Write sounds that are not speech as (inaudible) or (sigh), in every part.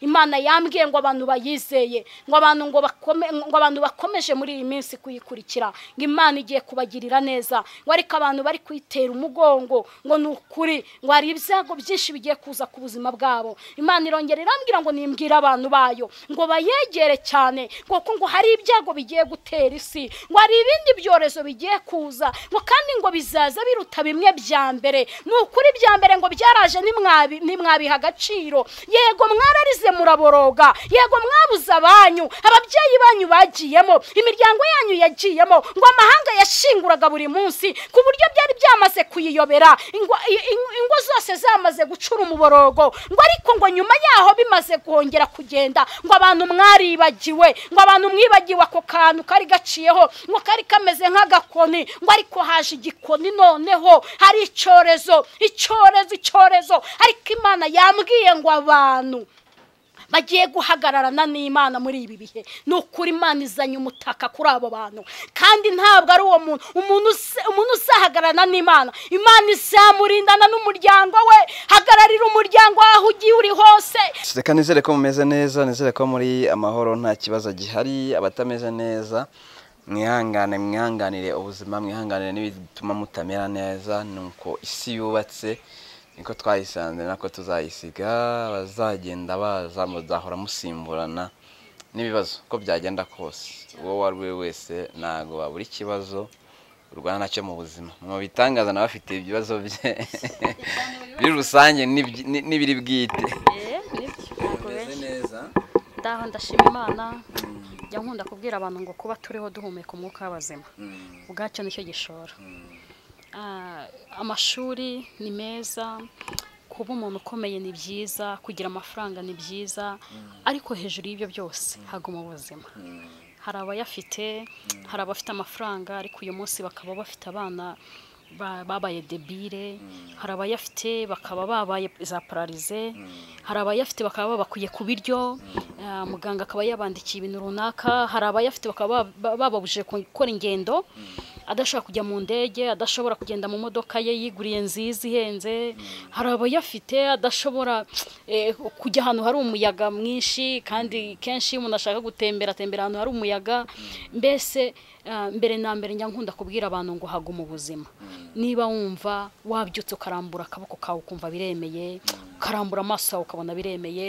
imana yambwiye ngo abantu bayizeye ngo abantu ngo bakome ngo abantu bakomeje muri iyi minsi kuyikurikira ngo imana igiye kubagirira neza ngo ariko abantu bari kuyitera umugongo ngo ni ukuri ngo hari ibyago byinshi bigiye kuza ku buzima bwabo imana irongera irambwira ngo nimbwire abantu bayo ngo bayegere cyane kuko ngo hari ibyago bigiye gutera isi ngo hari ibindi byorezo bigiye kuza ngo kandi ngo bizaza biruta bimwe bya mbere ni ukuri bya mbere ngo byaraje ntimwabiha agaciro yego mwararize mwabuze muraboroga yego mwabuze abanyu ababyeyi banyu bagiyemo imiryango yanyu yagiyemo ngo amahanga yashinguraga buri munsi ku buryo byari byamaze kuyiyobera ingo zose zamaze gucura umuborogo ngo ariko ngo nyuma yaho bimaze kongera kugenda ngo abantu mwaribagiwe ngo abantu mwibagiwe ako kantu kari gaciyeho ngo kari kameze nk'agakoni ngo ariko haje igikoni noneho hari icyorezo icyorezo icyorezo ariko imana yambwiye ngo abantu bagiye guhagararana n'imana muri ibi bihe ni ukuri imana izanye umutaka kuri abo bantu kandi ntabwo ari uwo muntu umuntu usahagararana n'imana imana izamurindana n'umuryango we hagararira umuryango waho ugiye uri hose reka nizere ko mumeze neza nizere ko muri amahoro nta kibazo gihari abatameze neza mwihangane mwihanganire ubuzima mwihanganire n'ibituma mutamera neza ni uko isi yubatse niko twayisanze nako tuzayisiga bazagenda baza muzahora musimburana n'ibibazo uko byagenda kose uwo uwo we wese ntabwo babura ikibazo urwana nacyo mu buzima mu bitangaza nawe ibibazo bye (laughs) muri rusange n'ibiri bwite eh, ndaho ndashima imana hmm. njya nkunda kubwira abantu ngo kuba turiho duhumeka umwuka w'abazima hmm. ubwacyo nicyo gishoro” hmm. Ah, amashuri ni meza kuba umuntu ukomeye ni byiza kugira amafaranga ni byiza mm. ariko hejuru y'ibyo byose mm. haguma ubuzima mm. hari abayafite hari abafite amafaranga ariko uyu munsi bakaba bafite abana babaye debire hari abayafite bakaba babaye za pararize hari abayafite bakaba babakwiye ku biryo ah, muganga akaba yabandikiye ibintu runaka hari abayafite bakaba bababujije gukora ingendo adashobora kujya mu ndege adashobora kugenda mu modoka ye yiguriye nziza ihenze hmm. hari abayafite adashobora eh, kujya ahantu hari umuyaga mwinshi kandi kenshi iyo umuntu ashaka gutembera atembera ahantu hari umuyaga hmm. mbese Eh, mbere na mbere njya nkunda kubwira abantu ngo haguma ubuzima mm. niba wumva wabyutse ukarambura akaboko kawe ukumva biremeye mm. ukarambura amaso yawe ukabona biremeye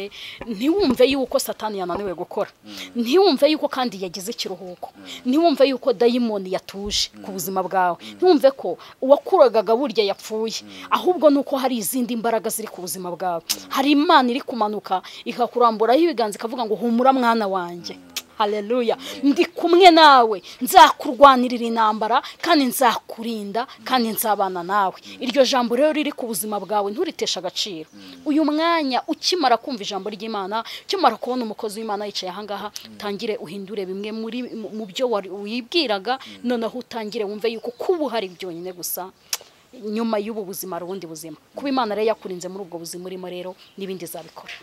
ntiwumve yuko satani yananiwe gukora mm. ntiwumve yuko kandi yagize ikiruhuko ntiwumve yuko dayimoni yatuje ku buzima bwawe ntiwumve ko uwakuragaga burya yapfuye ahubwo ni uko hari izindi mbaraga ziri ku buzima bwawe hari imana iri kumanuka ikakuramburaho ibiganza ikavuga ngo humura mwana wanjye haleluya ndi kumwe nawe nzakurwanirira intambara kandi nzakurinda kandi nzabana nawe iryo jambo rero riri ku buzima bwawe nturiteshe agaciro uyu mwanya ukimara kumva ijambo ry'imana ukimara kubona umukozi w'imana yicaye ahangaha utangire uhindure bimwe muri mu byo wibwiraga noneho utangire wumve yuko kuba hari byonyine gusa nyuma y'ubu buzima hari ubundi buzima kuba imana rero yakurinze muri ubwo buzima urimo rero n'ibindi zabikora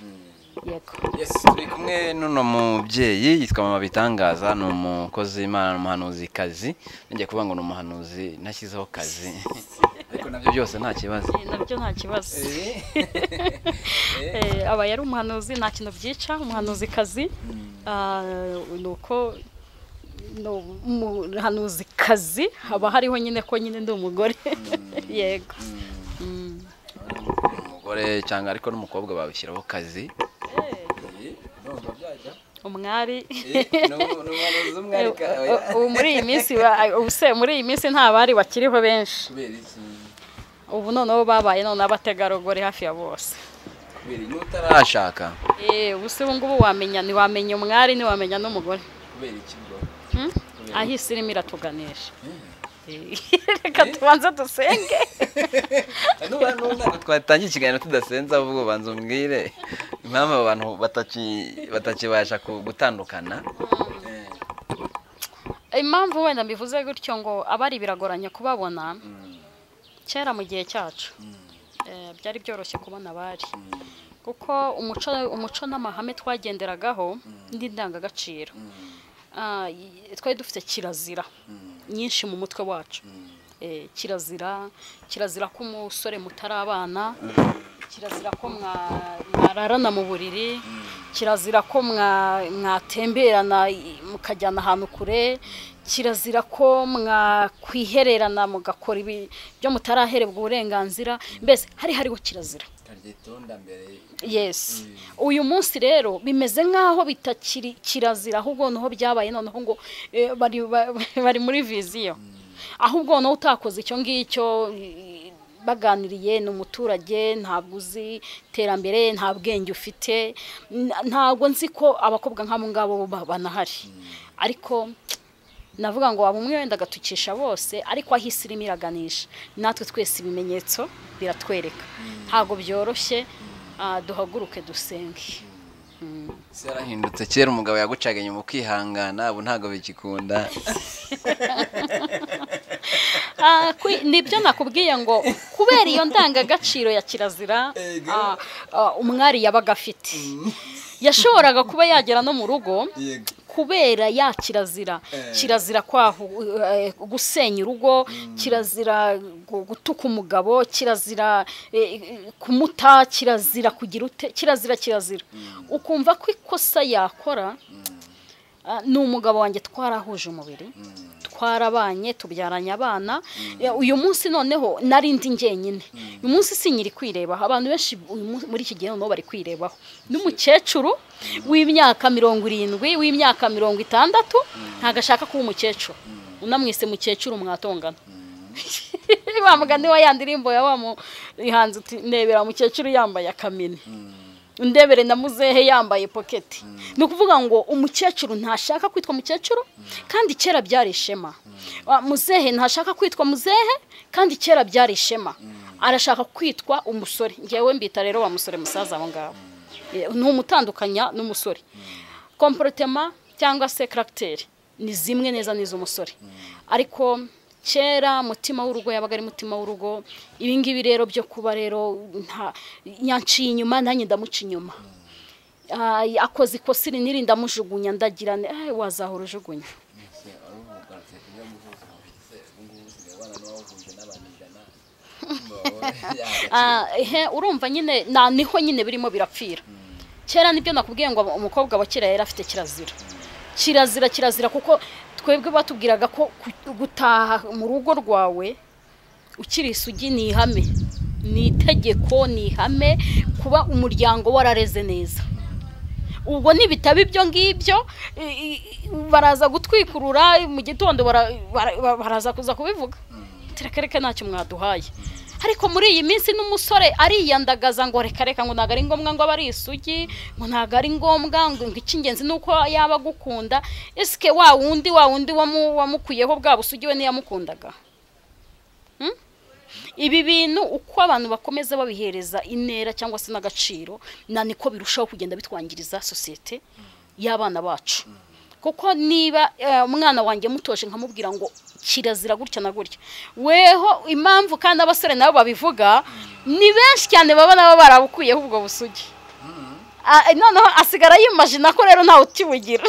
turi kumwe n'uno mubyeyi yitwa mama bitangaza ni umukozi w'imana ni umuhanuzi kazi nongeye kuvuga ngo ni umuhanuzi nashyizeho kazi ariko nabyo byose nta kibazo eh, nabyo nta kibazo eh? (laughs) Eh? aba yari umuhanuzi nta kintu byica umuhanuzi kazi hmm. ah, ni uko umuhanuzi kazi haba hariho nyine ko nyine ndi umugore hmm. (laughs) yego hmm. umugore cyangwa ariko n'umukobwa babishyiraho kazi urumva umwari eh, ubu muri iyi minsi ubuse muri iyi minsi nta bari bakiriho benshi ubu noneho babaye none abategarugori hafi ya bose kubera eh, ubuse ubu ngubu wamenya ntiwamenya umwari ntiwamenya n'umugore kubera iki hmm? ahisi irimo iratuganisha eh. reka (laughs) ¿Eh? tubanze dusenge (laughs) twatangiye ikiganiro tudasenze ahubwo banza umbwire impamvu abo bantu batakibasha gutandukana eh. impamvu wenda mbivuze gutyo ngo abari biragoranye kubabona mm. kera mu gihe cyacu mm. eh, byari byoroshye kubona abari mm. kuko umuco n'amahame twagenderagaho n'indangagaciro ah, twari dufite kirazira nyinshi mu mutwe wacu mm. eh, kirazira kirazira ko umusore abana mm. kirazira ko mwararana mu buriri mm. kirazira ko mwatemberana mukajyana ahantu kure kirazira ko mwakwihererana mugakora ibyo mutaraherebwa uburenganzira mbese hari hariho kirazira yes uyu munsi rero bimeze nk'aho bitakiri kirazira ahubwo noneho byabaye noneho ngo eh, (laughs) bari muri viziyo mm. ahubwo noneho utakoze icyo ngicyo baganiriye ni umuturage ntabwo uzi iterambere nta bwenge ufite ntabwo nzi ko abakobwa nk'abo ngabo banahari mm. ariko navuga ngo waba umwe wenda agatukisha bose ariko aho isi irimo iraganisha natwe twese ibimenyetso biratwereka mm. ntabwo byoroshye ah, duhaguruke dusenge mm. yarahindutse kera umugabo yagucaga inyuma ukihangana ubu ntabwo bigikunda (laughs) ah, nibyo nakubwiye ngo kubera iyo ndangagaciro ya kirazira ah, umwari yabaga afite mm. yashoboraga kuba yagera no mu rugo kubera ya kirazira eh. kirazira kwaho eh, gusenya urugo mm. kirazira gutuka umugabo kirazira eh, kumuta kirazira kugira ute kirazira kirazira mm. ukumva ko ikosa yakora mm. Eh, ni umugabo wanjye twarahuje umubiri twarabanye tubyaranye abana mm. eh, uyu munsi noneho narindi njyenyine mm. uyu munsi si nyiri kwirebaho abantu benshi muri iki gihe noneho bari kwirebaho n'umukecuru mm. w'imyaka mirongo irindwi w'imyaka mirongo itandatu ntabwo ashaka kuba umukecuru unamwise mukecuru mwatongana wa (laughs) mugani wa ya ndirimbo ya wa muhanzi nebera mukecuru yambaye akamini ndebere na muzehe yambaye poketi hmm. ni ukuvuga ngo umukecuru ntashaka kwitwa umukecuru hmm. kandi kera byari ishema hmm. ah, muzehe ntashaka kwitwa muzehe kandi kera byari ishema arashaka kwitwa umusore ngewe mbita rero wa musore musaza aho ngaho eh, ni umutandukanya n'umusore komporotema cyangwa se karagiteri ni zimwe neza n'iz'umusore ariko kera mutima w'urugo yabaga ari mutima w'urugo ibi rero byo kuba rero nta nyanciye inyuma nanjye ndamuca inyuma akoze ikosa iri niri ndamujugunya ndagira eh, wazahora ujugunya (laughs) ah, urumva nyine niho nyine birimo birapfira kera nibyo nakubwiye ngo umukobwa wa kera yari afite kirazira kirazira kirazira kuko twebwe batubwiraga ko gutaha mu rugo rwawe ukiri isugi ni ihame ni itegeko ni ihame kuba umuryango warareze neza ubwo nibitaba ibyo ngibyo baraza gutwikurura mu gitondo baraza kuza kubivuga mm. reka ntacyo mwaduhaye mm. ariko muri iyi minsi n'umusore ariyandagaza ngo reka reka ngo ntabwo ari ngombwa ngo abe ari isugi ngo ntabwo ari ngombwa ngo icy'ingenzi ni uko yaba agukunda esike wa wundi wa wundi wamukuyeho bwa busugi we ntiyamukundaga hmm? ibi bintu uko abantu bakomeza babihereza intera cyangwa se n'agaciro na niko birushaho kugenda bitwangiriza sosiyete y'abana bacu mm. kuko niba eh, umwana wanjye mutoje nkamubwira ngo kirazira gutya na gutya weho impamvu kandi abasore nabo babivuga ni benshi cyane baba nabo barabukuyeho ubwo busugi mm-hmm. ah, noneho asigara yimajina ko rero ntawe ukibugira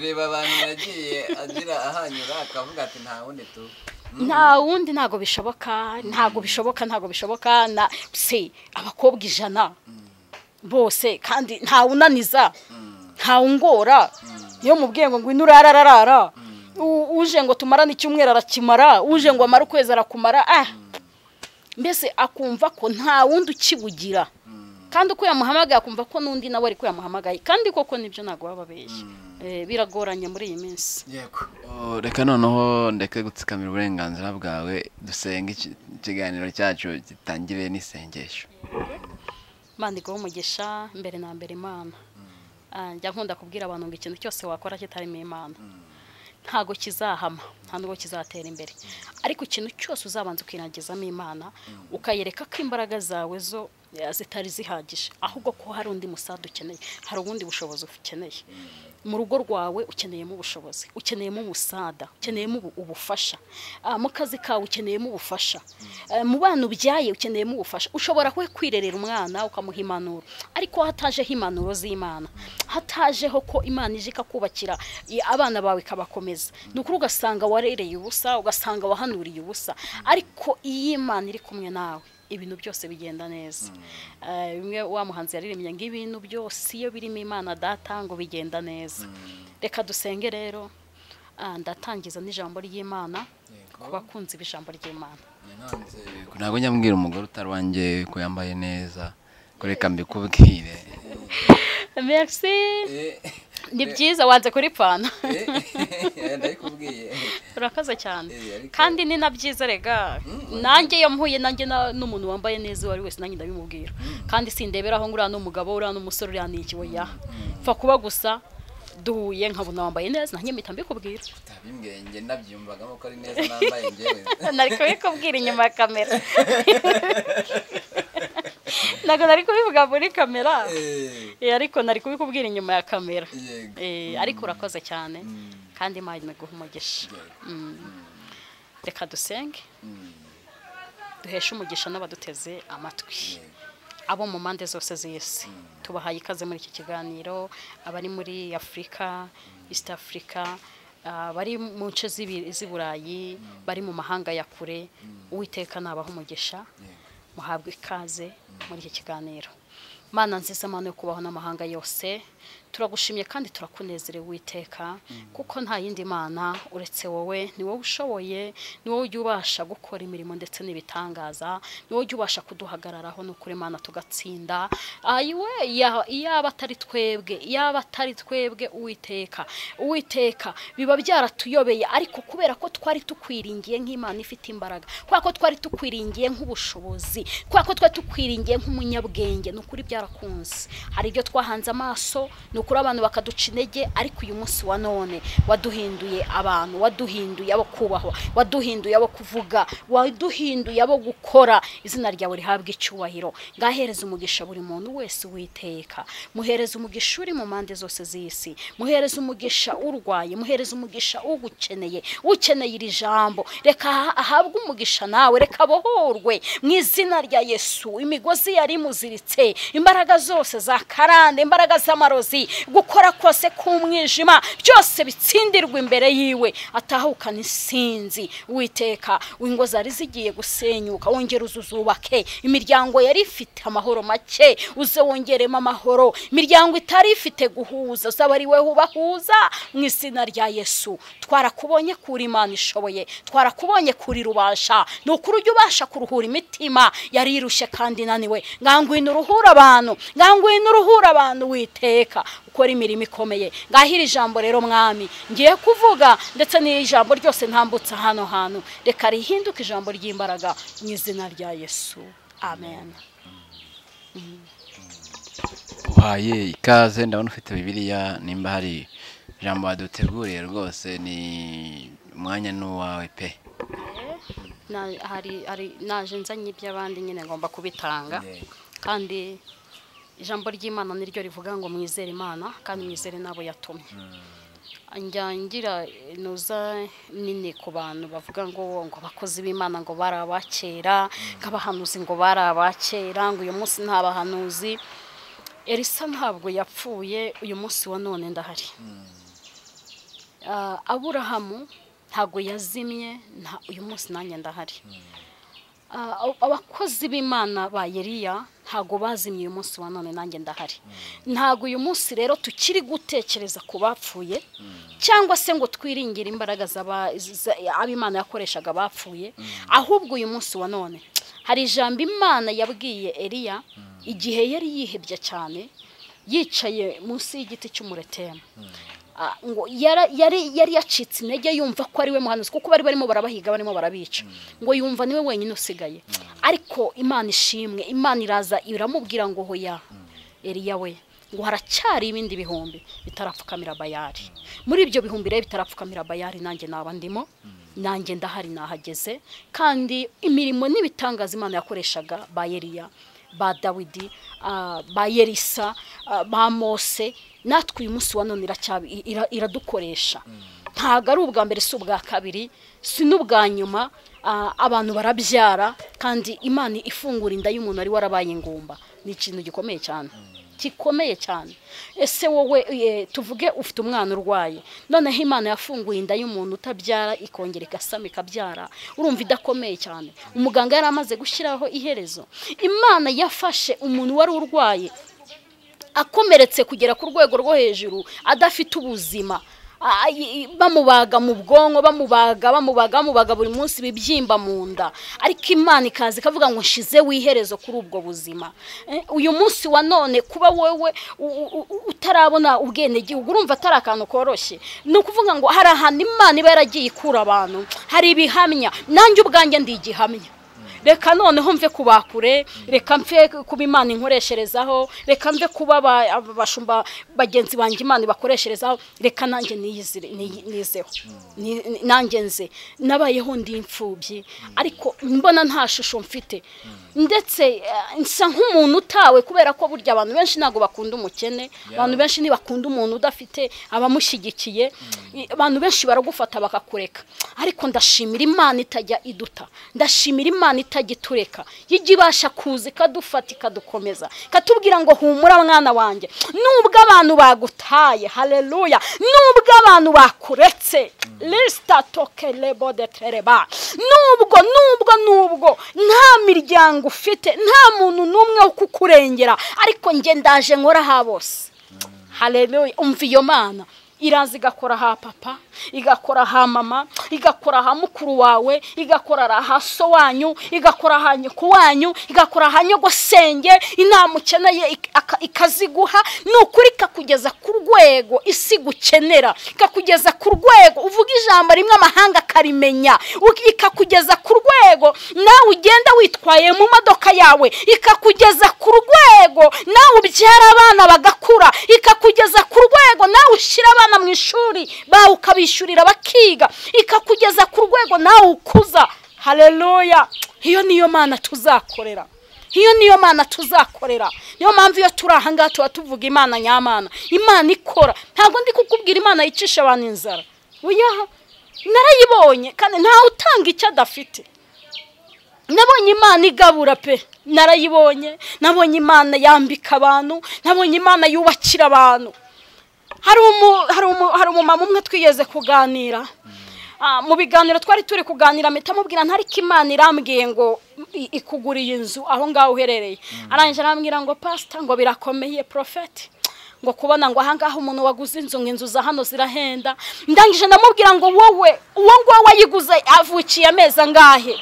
reba abantu yagiye agira ahanyura akavuga ati nta wundi tu mm-hmm. nta wundi ntabwo bishoboka ntabwo mm-hmm. bishoboka ntabwo bishoboka na se abakobwa ijana bose kandi nta unaniza nta ungora iyo mubwiye ngo ngwino urarararara mm. uje ngo tumarane icyumweru arakimara uje ngo amare ukwezi arakumara ah! mm. mbese akumva ko nta wundi ukibugira mm. kandi uko yamuhamagaye akumva ko n'undi nawe ari ko kandi koko nibyo ntabwo baba babeshya eh, biragoranye muri iyi minsi oh, reka noneho ndeke gutsikamira uburenganzira bwawe dusenge ikiganiro cyacu gitangire n'isengesho mbandikaho umugisha mbere na mbere imana Ah, njya nkunda kubwira abantu ngo ikintu cyose wakora kitarimo imana ntabwo kizahama nta nubwo kizatera imbere ariko ikintu cyose uzabanza ukinagizamo imana ukayereka ko imbaraga zawe zo eh, zitari zihagije ahubwo ko hari undi musada ukeneye hari ubundi bushobozi ukeneye mu rugo rwawe ukeneyemo ubushobozi ukeneyemo umusada ukeneyemo ubufasha ah, mu kazi kawe ukeneyemo ubufasha eh, mu bana ubyaye ukeneyemo ubufasha ushobora we kwirerera umwana ukamuha impanuro ariko hatajeho impanuro z'imana hatajeho ko imana ije ikakubakira abana bawe ikabakomeza ni ukuri ugasanga warereye ubusa ugasanga wahanuriye ubusa ariko iyo imana iri kumwe nawe ibintu byose bigenda neza mm. eh, bimwe wa muhanzi yaririmbye ngo ibintu byose iyo birimo imana data ngo bigenda neza mm. reka dusenge rero ah, ndatangiza n'ijambo ry'imana ku bakunzi b'ijambo ry'imana ntabwo njya mbwira umugore utari wanjye ko yambaye neza reka mbikubwire (laughs) merci eh, ni eh, byiza wanze kuri pana urakaza cyane eh, kandi ni na byiza rega mm, mm. nanjye iyo mpuye nanjye n'umuntu wambaye neza uwo ari wese nanjye ndabimubwira mm. kandi sindebera aho ngura n'umugabo uriya n'umusore uriya ni ikibo ya pfa kuba gusa duhuye nkabona wambaye neza nanjye mpita mbikubwira utabimbwiye nge nabyiyumvagamo ari neza nambaye ngewe (laughs) nari kubikubwira inyuma ya kamera (laughs) (laughs) ntabwo nari kubivuga muri kamera eh. Eh, ariko nari kubikubwira inyuma ya kamera eh, ariko urakoze cyane mm. kandi imana iguha umugisha mm. reka dusenge mm. duheshe umugisha n'abaduteze amatwi abo mu mpande zose z'isi tubahaye ikaze muri iki kiganiro abari muri afurika east africa ah, bari mu nce z'i burayi bari mu mahanga ya kure uwiteka nabaha umugisha muhabwa ikaze muri iki kiganiro mana nziza mpano yo kubaho n'amahanga yose turagushimye kandi turakunezerewe witeka mm. kuko nta yindi mana uretse wowe ni wowe ushoboye ni wowe ujya ubasha gukora imirimo ndetse n'ibitangaza ni wowe ujya ubasha kuduhagararaho ni ukuri mana tugatsinda ayiwe ah, iyaba atari twebwe iyaba atari twebwe uwiteka uwiteka biba byaratuyobeye ariko kubera ko twari tukwiringiye nk'imana ifite imbaraga kubera ko twari tukwiringiye nk'ubushobozi kubera ko twari tukwiringiye nk'umunyabwenge ni ukuri byarakunze hari ibyo twahanze amaso ni ni abantu bakaduca intege ariko uyu munsi wa none waduhinduye abantu waduhinduye abo kubaho waduhinduye abo kuvuga waduhinduye abo gukora izina ryawe rihabwa icyubahiro ngahereza umugisha buri muntu wese witeka muhereza umugisha uri mu mpande zose z'isi muhereza umugisha urwaye muhereza umugisha ugukeneye ukeneye iri jambo reka ahabwe umugisha nawe reka abohorwe mu izina rya yesu imigozi yari imuziritse imbaraga zose za karande imbaraga z'amarozi gukora kose k'umwijima byose bitsindirwa imbere yiwe atahukana isinzi witeka ingo zari zigiye gusenyuka wongere uzuzubake imiryango yari ifite amahoro make uze wongeremo amahoro imiryango itari ifite guhuza uzaba ari wowe ubahuza mu izina rya yesu twarakubonye kuri imana ishoboye twarakubonye kuri rubasha ni ukuri ujya ubasha kuruhura imitima yari irushye kandi inaniwe ngangwino uruhura abantu ngangwino uruhura abantu witeka ukora imirimo ikomeye ngahira ijambo rero mwami ngiye kuvuga ndetse n'iri jambo ryose ntambutse hano hantu reka rihinduke ijambo ry'imbaraga mu izina rya yesu amen uhaye ikaze ndabona ufite bibiriya nimba hari ijambo waduteguriye rwose ni umwanya n'uwawe pe eh, naje nzanye iby'abandi nyine ngomba kubitanga kandi ijambo ry'imana niryo rivuga ngo mwizere imana kandi mwizere n'abo yatumye njya inoza nini ku bantu bavuga ngo ngo abakozi b'imana ngo bari abakera mm. nk'abahanuzi ngo bari abakera ngo uyu munsi nta bahanuzi elisa ntabwo yapfuye uyu munsi wa none ndahari mm. ah, aburahamu ntabwo yazimye uyu munsi nanjye ndahari mm. Ah, abakozi b'imana ba yeriya ntago bazimye uyu munsi wa none nanjye ndahari hmm. ntabwo uyu munsi rero tukiri gutekereza ku bapfuye hmm. cyangwa se ngo twiringire imbaraga ab'imana yakoreshaga bapfuye hmm. ahubwo uyu munsi wa none hari ijambo imana yabwiye eriya igihe yari yihebye cyane yicaye munsi y'igiti cy'umuretema Ah, ngo yari yacitse intege yumva ko ari we muhanuzi kuko bari barimo barabahiga barimo barabica ngo yumva niwe wenyine usigaye ariko imana ishimwe imana iraza iramubwira ngo hoya eriya we ngo haracyari ibindi bihumbi bitarapfukamira bayari muri ibyo bihumbi rero bitarapfukamira bayari nanjye naba ndimo nanjye ndahari nahageze kandi imirimo n'ibitangaza imana yakoreshaga ba yeriya ba dawidi ah, ba yerisa ah, ba mose natwe uyu munsi wa none iradukoresha mm. ntabwo ari ubwa mbere si ubwa kabiri si n'ubwa nyuma abantu barabyara kandi imana ifungura inda y'umuntu ari warabaye ingumba ni ikintu gikomeye cyane mm. gikomeye cyane ese wowe e, tuvuge ufite umwana urwaye noneho imana yafunguye inda y'umuntu utabyara ikongera igasama ikabyara urumva idakomeye cyane umuganga yari amaze gushyiraho iherezo imana yafashe umuntu wari urwaye akomeretse kugera ku rwego rwo hejuru adafite ubuzima bamubaga mu bwonko bamubaga bamubaga bamubaga buri munsi bibyimba mu nda ariko imana ikaza ikavuga ngo nshize wiherezo kuri ubwo buzima e, uyu munsi wa none kuba wowe utarabona ubwenegihugu urumva atari akantu koroshye ni ukuvuga ngo hari ahantu imana iba yaragiye ikura abantu hari ibihamya nanjye ubwanjye ndi igihamya reka noneho mve kubakure reka mve kuba imana inkoresherezaho reka mve kuba abashumba bagenzi banjye imana ibakoresherezaho reka nanjye nizeho hmm. nanjye nze nabayeho ndi imfubyi ariko mbona nta shusho mfite hmm. ndetse eh, nsa nk'umuntu utawe kubera ko burya abantu benshi ntabwo bakunda umukene abantu benshi ntibakunda umuntu udafite abamushyigikiye mm. abantu benshi baragufata bakakureka ariko ndashimira imana itajya iduta ndashimira imana itajya itureka ijya ibasha kuza ikadufata ikadukomeza ikatubwira ngo humura mwana wanjye nubwo abantu bagutaye hareruya nubwo abantu bakuretse mm. lisita toke rebo de tereba nubwo nubwo nubwo nta miryango umuryango ufite nta muntu n'umwe wo kukurengera ariko njye ndaje nkora aha bose mm. haremewe umva iyo mana iraza igakora ha papa igakora ha mama igakora ha mukuru wawe igakora ha so wanyu igakora ha nyoko wanyu igakora ha nyogosenge inama ukeneye ikaziguha ni ukuri ikakugeza ku rwego isi gukenera ikakugeza ku rwego uvuga ijambo rimwe amahanga akarimenya ikakugeza ku rwego nawe ugenda witwaye mu modoka yawe ikakugeza ku rwego nawe ubyara abana bagakura ikakugeza ku rwego nawe ushyira abana abana mu ishuri bawe ukabishyurira bakiga ikakugeza ku rwego nawe ukuza hareruya iyo niyo mana tuzakorera iyo niyo mana tuzakorera niyo mpamvu iyo turi aha tuba tuvuga imana nyamana imana ikora ntabwo ndi kukubwira imana yicisha abantu inzara uyaha narayibonye kandi ntawe utanga icyo adafite nabonye imana igabura pe narayibonye nabonye imana yambika abantu nabonye imana yubakira abantu hari umumama umwe twigeze kuganira ah, mu biganiro twari turi kuganira mpita mubwira ntariko imana irambwiye ngo ikuguriye inzu aho ngaho uherereye arangije arambwira ngo pasita ngo birakomeye porofeti ngo kubona ngo ahangaha umuntu waguze inzu ngo inzu za hano zirahenda ndangije namubwira ngo wowe uwo nguwo wayiguze avukiye ameza angahe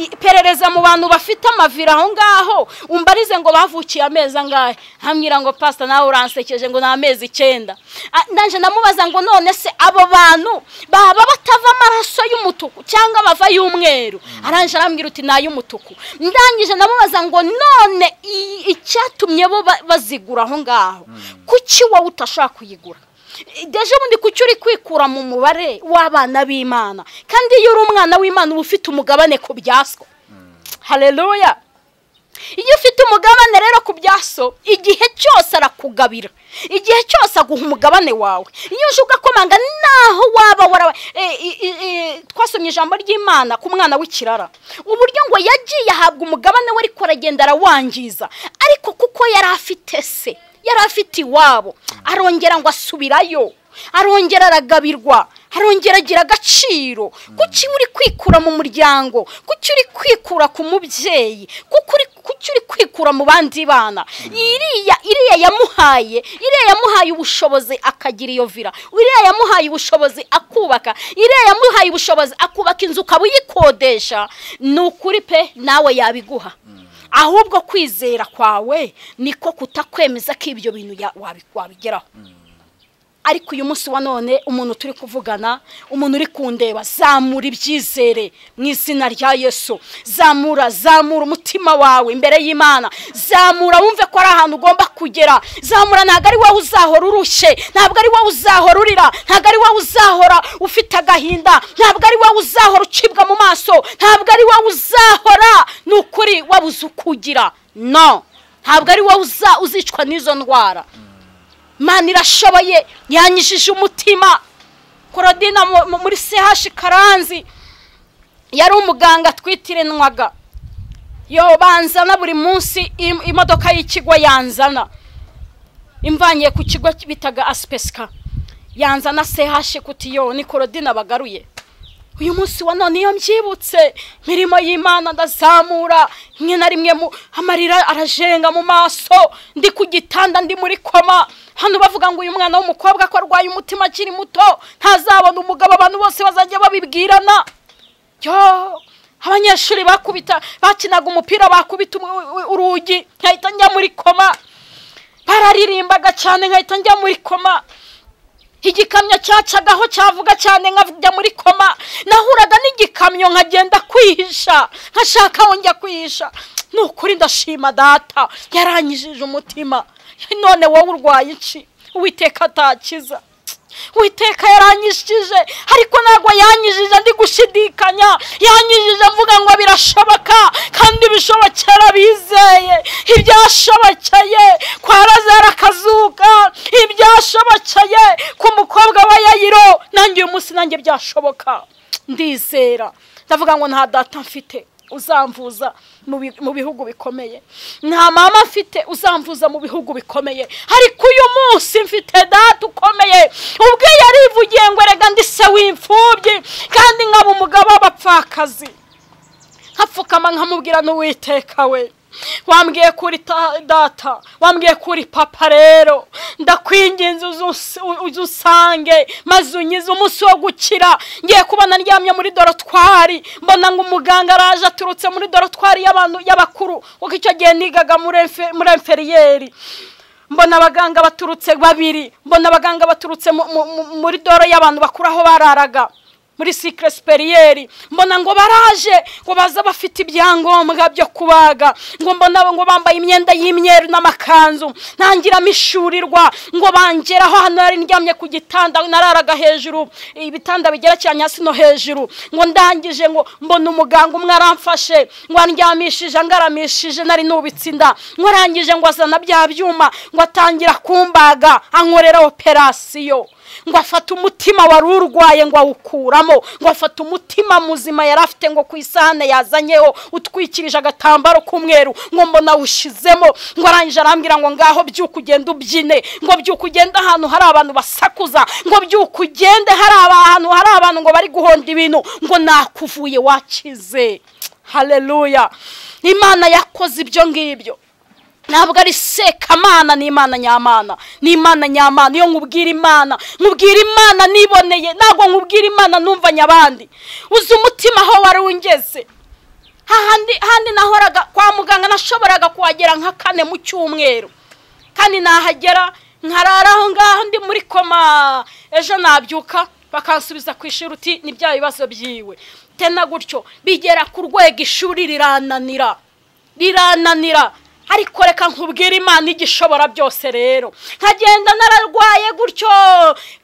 iperereza mu bantu bafite amavira aho ngaho umbarize ngo bavukiye amezi angahe hamwira ngo pasita nawe uransekeje ngo ni amezi icyenda nanjye namubaza ngo none se abo bantu baba batava amaraso y'umutuku cyangwa bava y'umweru arangije arambwira uti ni ay'umutuku ndangije namubaza ngo none icyatumye bo bazigura aho ngaho hmm. ku kuki wowe utashaka kuyigura deje bundi kuki uri kwikura mu mubare w'abana b'imana kandi iyo uri umwana w'imana uba ufite umugabane ku byaso hmm. hareruya iyo ufite umugabane rero ku byaso igihe cyose arakugabira igihe cyose aguha umugabane wawe iyo uje ugakomanga naho waba warawe eh, twasomye ijambo ry'imana ku mwana w'ikirara uburyo ngo yagiye ahabwa umugabane we ariko aragenda arawangiza ariko kuko yari afite se yari afite iwabo arongera ngo asubirayo arongera aragabirwa arongera agira agaciro kuki uri kwikura mu muryango kuki uri kwikura ku mubyeyi kuki uri kwikura mu bandi bana iriya iriya yamuhaye iriya yamuhaye ubushobozi akagira iyo vira iriya yamuhaye ubushobozi akubaka iriya yamuhaye ubushobozi akubaka inzu ukaba uyikodesha ni ukuri pe nawe yabiguha ahubwo kwizera kwawe niko kutakwemeza ko ibyo bintu wabigeraho mm. ariko uyu munsi wa none umuntu turi kuvugana umuntu uri kundeba zamura ibyizere mu izina rya yesu zamura zamura umutima wawe imbere y'imana zamura wumve ko ari ahantu ugomba kugera zamura ntabwo ari wowe uzahora urushye ntabwo ari wowe uzahora urira ntabwo ari wowe uzahora ufite agahinda ntabwo ari wowe uzahora ucibwa mu maso ntabwo ari wowe uzahora ni ukuri wabuze ukugira no ntabwo ari wowe uzicwa n'izo ndwara mani irashoboye yanyishije umutima korodina muri sehashi karanzi yari umuganga twitiranwaga yo banzana buri munsi imodoka y'ikigo yanzana imvanye ku kigo bitaga asipesika yanzana sehashi kutiyo ni korodina bagaruye uyu munsi wa none iyo mbyibutse imirimo y'imana ndazamura rimwe na rimwe amarira arajenga mu maso ndi ku gitanda ndi muri koma hano bavuga ngo uyu mwana w'umukobwa ko arwaye umutima akiri muto ntazabona umugabo abantu bose bazajya babibwirana yo abanyeshuri bakubita bakinaga umupira bakubita urugi nkahita njya muri koma bararirimbaga cyane nkahita njya muri koma igikamyo cyacagaho cyavuga cyane nkajya muri koma nahuraga n'igikamyo nkagenda kwihisha nkashaka aho njya kwihisha ni ukuri ndashima data yaranyijije umutima none wowe urwaye iki uwiteka atakiza witeka yaranyishije ariko ntabwo yanyijije ndi gushidikanya yanyijije mvuga ngo birashoboka kandi bishobokera bizeye ibyashobokeye kwa razara kazuga ibyashobokeye ku mukobwa wa yayiro nange uyu munsi nange byashoboka ndizera ndavuga ngo nta data mfite uzamvuza mu bihugu bikomeye nta mama afite uzamvuza mu bihugu bikomeye ariko uyu munsi mfite data ukomeye ubwiye arivugiye ngo rega ndi w'imfubyi kandi nkaba umugabo w'abapfakazi nkapfukama nkamubwira n'uwiteka we wambwiye kuri data wambwiye kuri papa rero ndakwinginze usange maze unyize umunsi wo gukira ngiye kuba naryamye muri dorotwari mbona ngo umuganga araje aturutse muri dorotwari y'abakuru kuko icyo gihe nigaga muri enferiyeri mbona abaganga baturutse babiri mbona abaganga baturutse muri doro y'abantu bakuru aho bararaga muri sikire siperiyeri mbona ngo baraje ngo baza bafite ibyangombwa byo kubaga ngo mbona ngo bambaye imyenda y'imyeru n'amakanzu ntangira mishurirwa ngo bangeraho hano nari ndyamye ku gitanda nararaga hejuru ibitanda bigerekeranye hasi no hejuru ngo ndangije ngo mbona umuganga umwe aramfashe ngo andyamishije angaramishije nari nubitse inda ngo arangije ngo azana bya byuma ngo atangira kumbaga ankorera operasiyo ngo afate umutima wari urwaye ngo awukuramo ngo afate umutima muzima yari afite ngo ku isahane yazanyeho utwikirije agatambaro k'umweru ngo mbona awushyizemo ngo arangije arambwira ngo ngaho byuka ugenda ubyine ngo byuka ugende ahantu hari abantu basakuza ngo byuka ugende hari ahantu hari abantu ngo bari guhonda ibintu ngo nakuvuye wakize hareruya imana yakoze ibyo ngibyo ntabwo ari sekamana n’imana nyamana n’imana imana nyamana iyo nkubwira imana nkubwira imana niboneye ntabwo nkubwira imana numvanye abandi uzi umutima aho wari ungeze hahandi nahoraga kwa muganga nashoboraga kuhagera nka kane mu cyumweru kandi nahagera nkarara aho ngaho ndi muri koma ejo nabyuka bakansubiza ku ishuri uti ni bibazo byiwe tena gutyo bigera ku rwego ishuri rirananira rirananira ariko reka nkubwire imana igishobora byose rero nkagenda nararwaye gutyo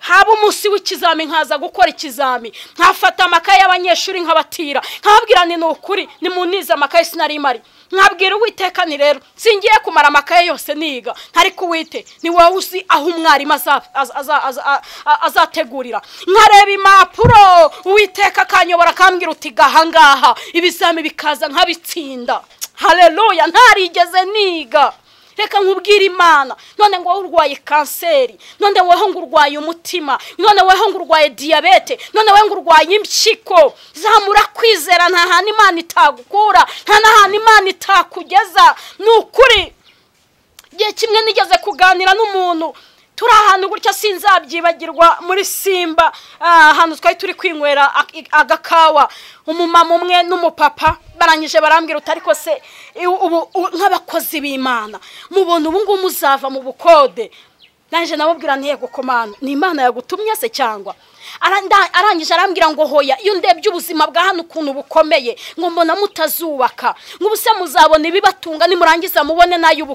haba umunsi w'ikizami nkaza gukora ikizami nkafata amakaye y'abanyeshuri nkabatira nkababwira ni ukuri ni munize amakaye sinari imari nkabwira uwiteka ni rero singiye kumara amakaye yose niga ntari kuwite ni wowe uzi aho umwarimu azategurira nkareba impapuro uwiteka akanyobora akambwira uti gahangaha ibizami bikaza nkabitsinda hareruya ntarigeze niga reka nkubwire imana none ngo urwaye kanseri none weho ngo urwaye umutima none weho ngo urwaye diyabete none weho ngo urwaye impyiko zamura kwizera nta hantu imana itagukura nta n'ahantu imana itakugeza ni ukuri igihe kimwe nigeze kuganira n'umuntu turi ahantu gutya sinzabyibagirwa muri simba ah, ahantu twari turi kwinywera agakawa umumama umwe n'umupapa barangije barambwira utari ko se nk'abakozi b'imana mubona ubu ngubu muzava mu bukode nanjye nabubwira ntiyego gukomana ni imana yagutumye se cyangwa arangije arambwira ngo hoya iyo ndebye ubuzima bwa hano ukuntu bukomeye ngo mbona mutazubaka nk'ubuse muzabona ibibatunga nimurangiza mubone n'ayo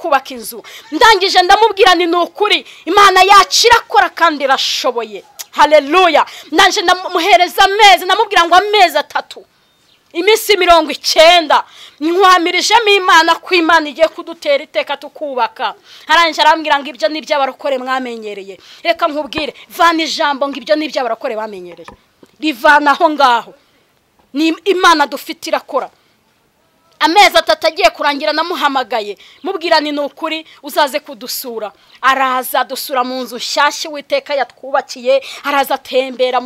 kubaka inzu ndangije ndamubwira ni ukuri imana yacira akora kandi irashoboye hareruya ndangije ndamuhereza amezi ndamubwira ngo amezi atatu iminsi mirongo icyenda nkwamirejemo imana ko imana igiye kudutera iteka tukubaka harangije arambwira ngo ibyo ni abarokore mwamenyereye reka nkubwire vana ijambo ngo ibyo ni abarokore bamenyereye rivana ngaho ni imana dufite irakora amezi atatu agiye kurangira namuhamagaye mubwirane ni ukuri uzaze kudusura araza dusura mu nzu nshyashya witeka yatwubakiye araza atembera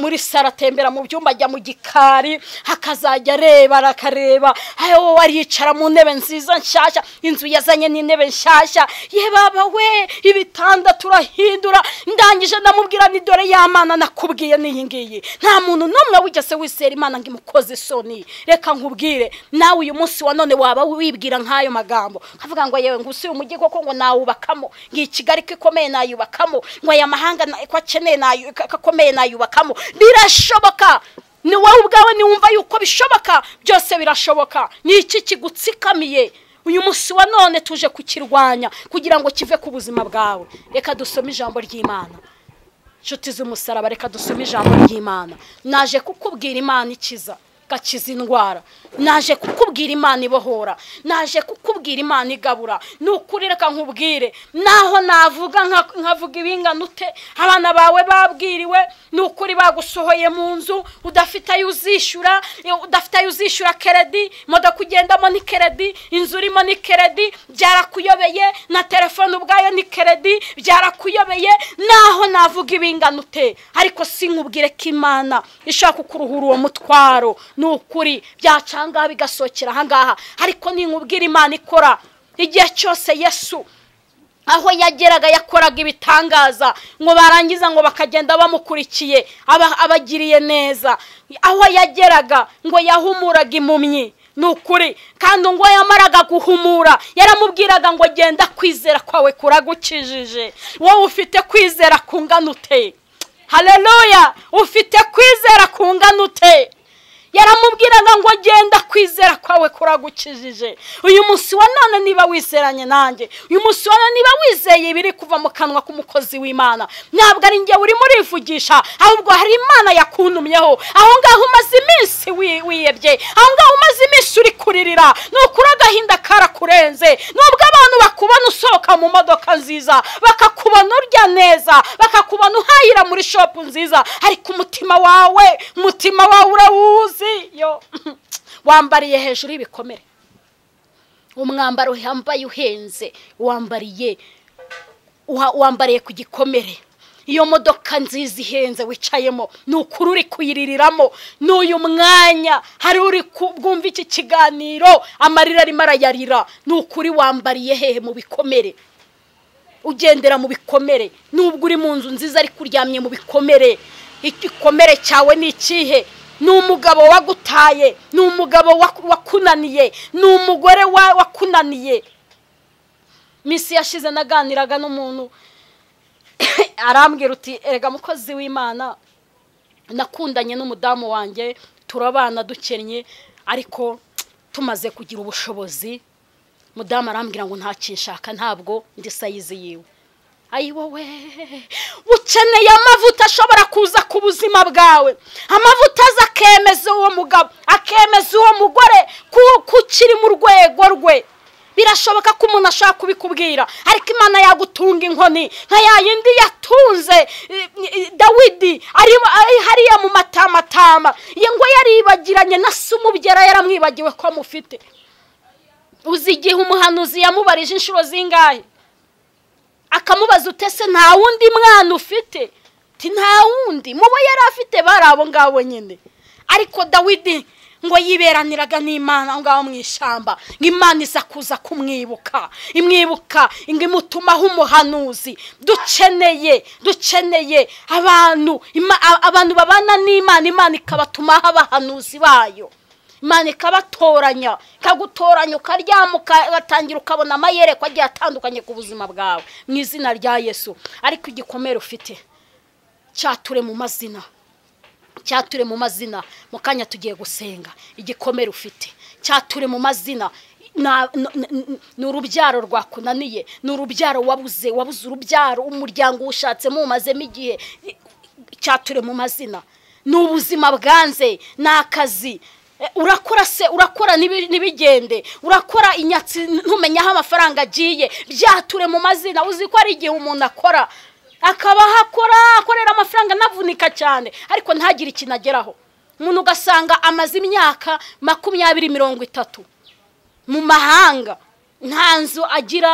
muri saro atembera mu byumba ajya mu gikari akazajya areba arakareba ayo aricara mu ntebe nziza nshyashya inzu yazanye n'intebe nshyashya ye baba we ibitanda turahindura ndangije namubwira ni dore y'amana nakubwiye n'iyi ngiyi nta muntu n'umwe wigeze wisera imana ngo imukoze isoni reka nkubwire nawe uyu munsi wa none waba wibwira nk'ayo magambo nkavuga ngo yewe ngo usuye umujyi koko ngo nawubakamo nk'iyi kigali ko ikomeye nayubakamo ngo aya mahanga ko akeneye akomeye nayubakamo birashoboka ni wowe ubwawe niwumva yuko bishoboka byose birashoboka ni iki kigutsikamiye uyu munsi wa none tuje kukirwanya kugira ngo kive ku buzima bwawe reka dusome ijambo ry'imana inshuti z'umusaraba reka dusome ijambo ry'imana naje kukubwira imana ikiza gakiza indwara naje kukubwira imana ibohora naje kukubwira imana igabura ni reka nkubwire naho navuga nkavuga ibingana ute abana bawe babwiriwe ni ukuri bagusohoye mu nzu udafite ayo uzishyura udafite ayo uzishyura keredi imodoka ugendamo ni keredi inzu urimo ni keredi byarakuyobeye na telefone ubwayo ni keredi byarakuyobeye naho navuga ibingano ute ariko sinkubwire ko imana ishaka kukuruhura uwo mutwaro ni ukuri byacangaha bigasohokera ahangaha ariko ninkubwire imana ikora igihe cyose yesu aho yageraga yakoraga ibitangaza ngo barangiza ngo bakagenda bamukurikiye abagiriye neza aho yageraga ngo yahumuraga impumyi ni ukuri kandi ngo yamaraga guhumura yaramubwiraga ngo genda kwizera kwawe kuragukijije wowe ufite kwizera kungana ute hareruya ufite kwizera kungana ute yaramubwiraga ngo genda kwizera kwawe kuragukijije uyu munsi wa none niba wizeranye nanjye uyu munsi wa none niba wizeye ibiri kuva mu kanwa k'umukozi w'imana ntabwo ari njye urimo urivugisha ahubwo hari imana yakuntumyeho aho ngaho umaze iminsi wiyebye aho ngaho umaze iminsi uri kuririra ni ukuri agahinda karakurenze nubwo abantu bakubona usohoka mu modoka nziza bakakubona urya neza bakakubona uhahira muri shopu nziza ariko umutima wawe umutima wawe urawuzi yo wambariye hejuru y'ibikomere umwambaro yambaye uhenze wambariye wambariye ku gikomere iyo modoka nziza ihenze wicayemo ni ukuri uri kuyiririramo n'uyu mwanya hari uri kubwumva iki kiganiro amarira arimo arayarira ni ukuri wambariye hehe mu bikomere ugendera mu bikomere nubwo uri mu nzu nziza ari kuryamye mu bikomere igikomere cyawe ni ikihe ni umugabo wagutaye ni umugabo wakunaniye ni umugore wakunaniye minsi yashize naganiraga n'umuntu (coughs) arambwira uti erega mukozi w'imana nakundanye n'umudamu wanjye turabana dukennye ariko tumaze kugira ubushobozi mudamu arambwira ngo ntakinshaka ntabwo ndi sayizi yiwe ayi wowe ukeneye amavuta ashobora kuza ku buzima bwawe amavuta aza akemeza uwo mugabo akemeza uwo mugore kuko ukiri mu rwego rwe birashoboka ko umuntu ashobora kubikubwira ariko imana yagutunga inkoni nka yindi yatunze dawidi ari hariya mu matamatama ye ngo yaribagiranye na se umubyera yaramwibagiwe ko amufite uzi igihe umuhanuzi yamubarije inshuro zingahe akamubaza ute se nta wundi mwana ufite nta wundi mubo yari afite bari abo ngabo nyine ariko dawidi ngo yiberaniraga n'imana ngaho mu ishyamba ngo imana iza kuza kumwibuka imwibuka ngo imutumaho umuhanuzi dukeneye dukeneye abantu abantu babana n'imana imana ikabatumaho abahanuzi bayo imana ikabatoranya ikagutoranya ukaryama ugatangira ukabona amayerekwa agiye atandukanye ku buzima bwawe mu izina rya yesu ariko igikomere ufite cyature mu mazina cyature mu mazina mu kanya tugiye gusenga igikomere ufite cyature mu mazina ni urubyaro rwakunaniye ni urubyaro wabuze wabuze urubyaro umuryango uwushatse mumazemo igihe cyature mu mazina ni ubuzima bwanze ni akazi urakora se urakora ntibigende urakora inyatsi ntumenye aho amafaranga agiye byature mu mazina uzi ko ari igihe umuntu akora akaba ahakora akorera amafaranga anavunika cyane ariko ntagire ikintu ageraho umuntu ugasanga amaze imyaka makumyabiri mirongo itatu mu mahanga nta nzu agira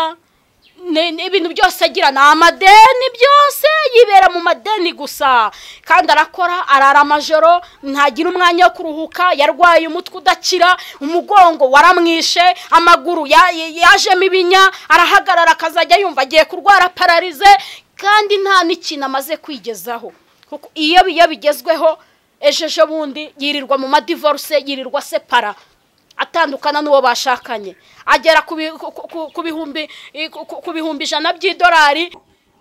ibintu byose agira ni amadeni byose yibera mu madeni gusa kandi arakora arara amajoro ntagira umwanya wo kuruhuka yarwaye umutwe udakira umugongo waramwishe amaguru yajemo ibinya arahagarara akazajya yumva agiye kurwara pararize kandi nta n'ikintu amaze kwigezaho kuko iyo bigezweho ejo bundi yirirwa mu madivoruse yirirwa separa atandukana n'uwo bashakanye agera ku bihumbi ijana by'idolari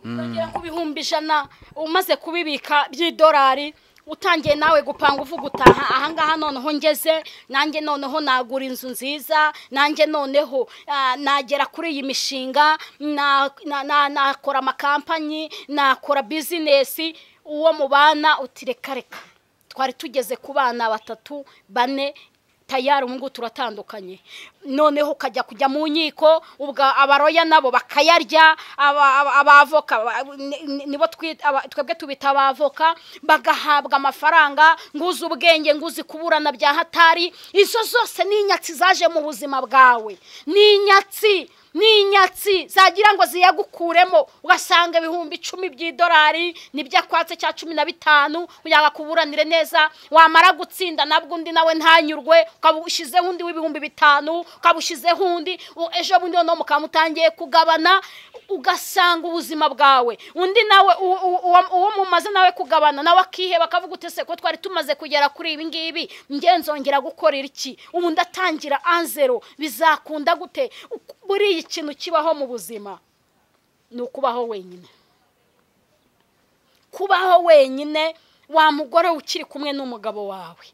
mm. agera ku bihumbi ijana umaze kubibika by'idolari utangiye nawe gupanga uvuga utaha ahangaha noneho ngeze nanjye noneho nagura inzu nziza nanjye noneho nagera kuri iyi mishinga nakora amakampanyi nakora bizinesi uwo mu bana reka reka twari tugeze ku bana batatu bane tayari ubu turatandukanye noneho ukajya kujya mu nkiko ubwo abaroya nabo bakayarya abavoka nibo twebwe tubita abavoka bagahabwa amafaranga nguzi ubwenge nguzi kuburana bya hatari izo zose ni inyatsi zaje mu buzima bwawe ni inyatsi n'inyatsi zagira ngo ziyagukuremo ugasanga ibihumbi icumi by'idolari nibyo akwatse cya cumi na bitanu kugira akuburanire neza wamara gutsinda nabwo undi nawe ntanyurwe ukaba ushyizeho undi w'ibihumbi bitanu ukaba ushyizeho undi ejo bundi noneho mukaba mutangiye kugabana ugasanga ubuzima bwawe undi nawe uwo mumaze nawe kugabana nawe akiheba akavuga utese ko twari tumaze kugera kuri ibi ngibi nzongera gukorera iki ubu ndatangira anzero bizakunda gute buriya ikintu kibaho mu buzima ni ukubaho wenyine kubaho wenyine wa mugore ukiri kumwe n'umugabo wawe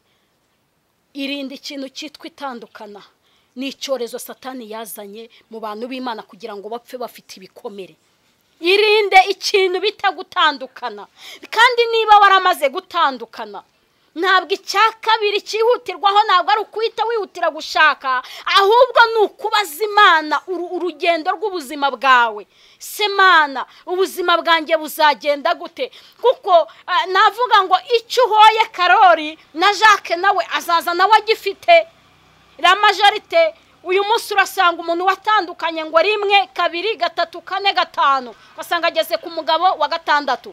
irinda ikintu cyitwa itandukana ni icyorezo satani yazanye mu bantu b'imana kugira ngo bapfe bafite ibikomere irinde ikintu bita gutandukana kandi niba waramaze gutandukana ntabwo icya kabiri cyihutirwaho ntabwo ari ukwita wihutira gushaka ahubwo ni ukubaza imana urugendo rw'ubuzima bwawe semana ubuzima bwanjye buzagenda gute kuko eh, navuga ngo icyo uhoye karori na jacques nawe azaza nawe agifite la majorite uyu munsi urasanga umuntu watandukanye ngo rimwe kabiri gatatu kane gatanu ugasanga ageze ku mugabo wa gatandatu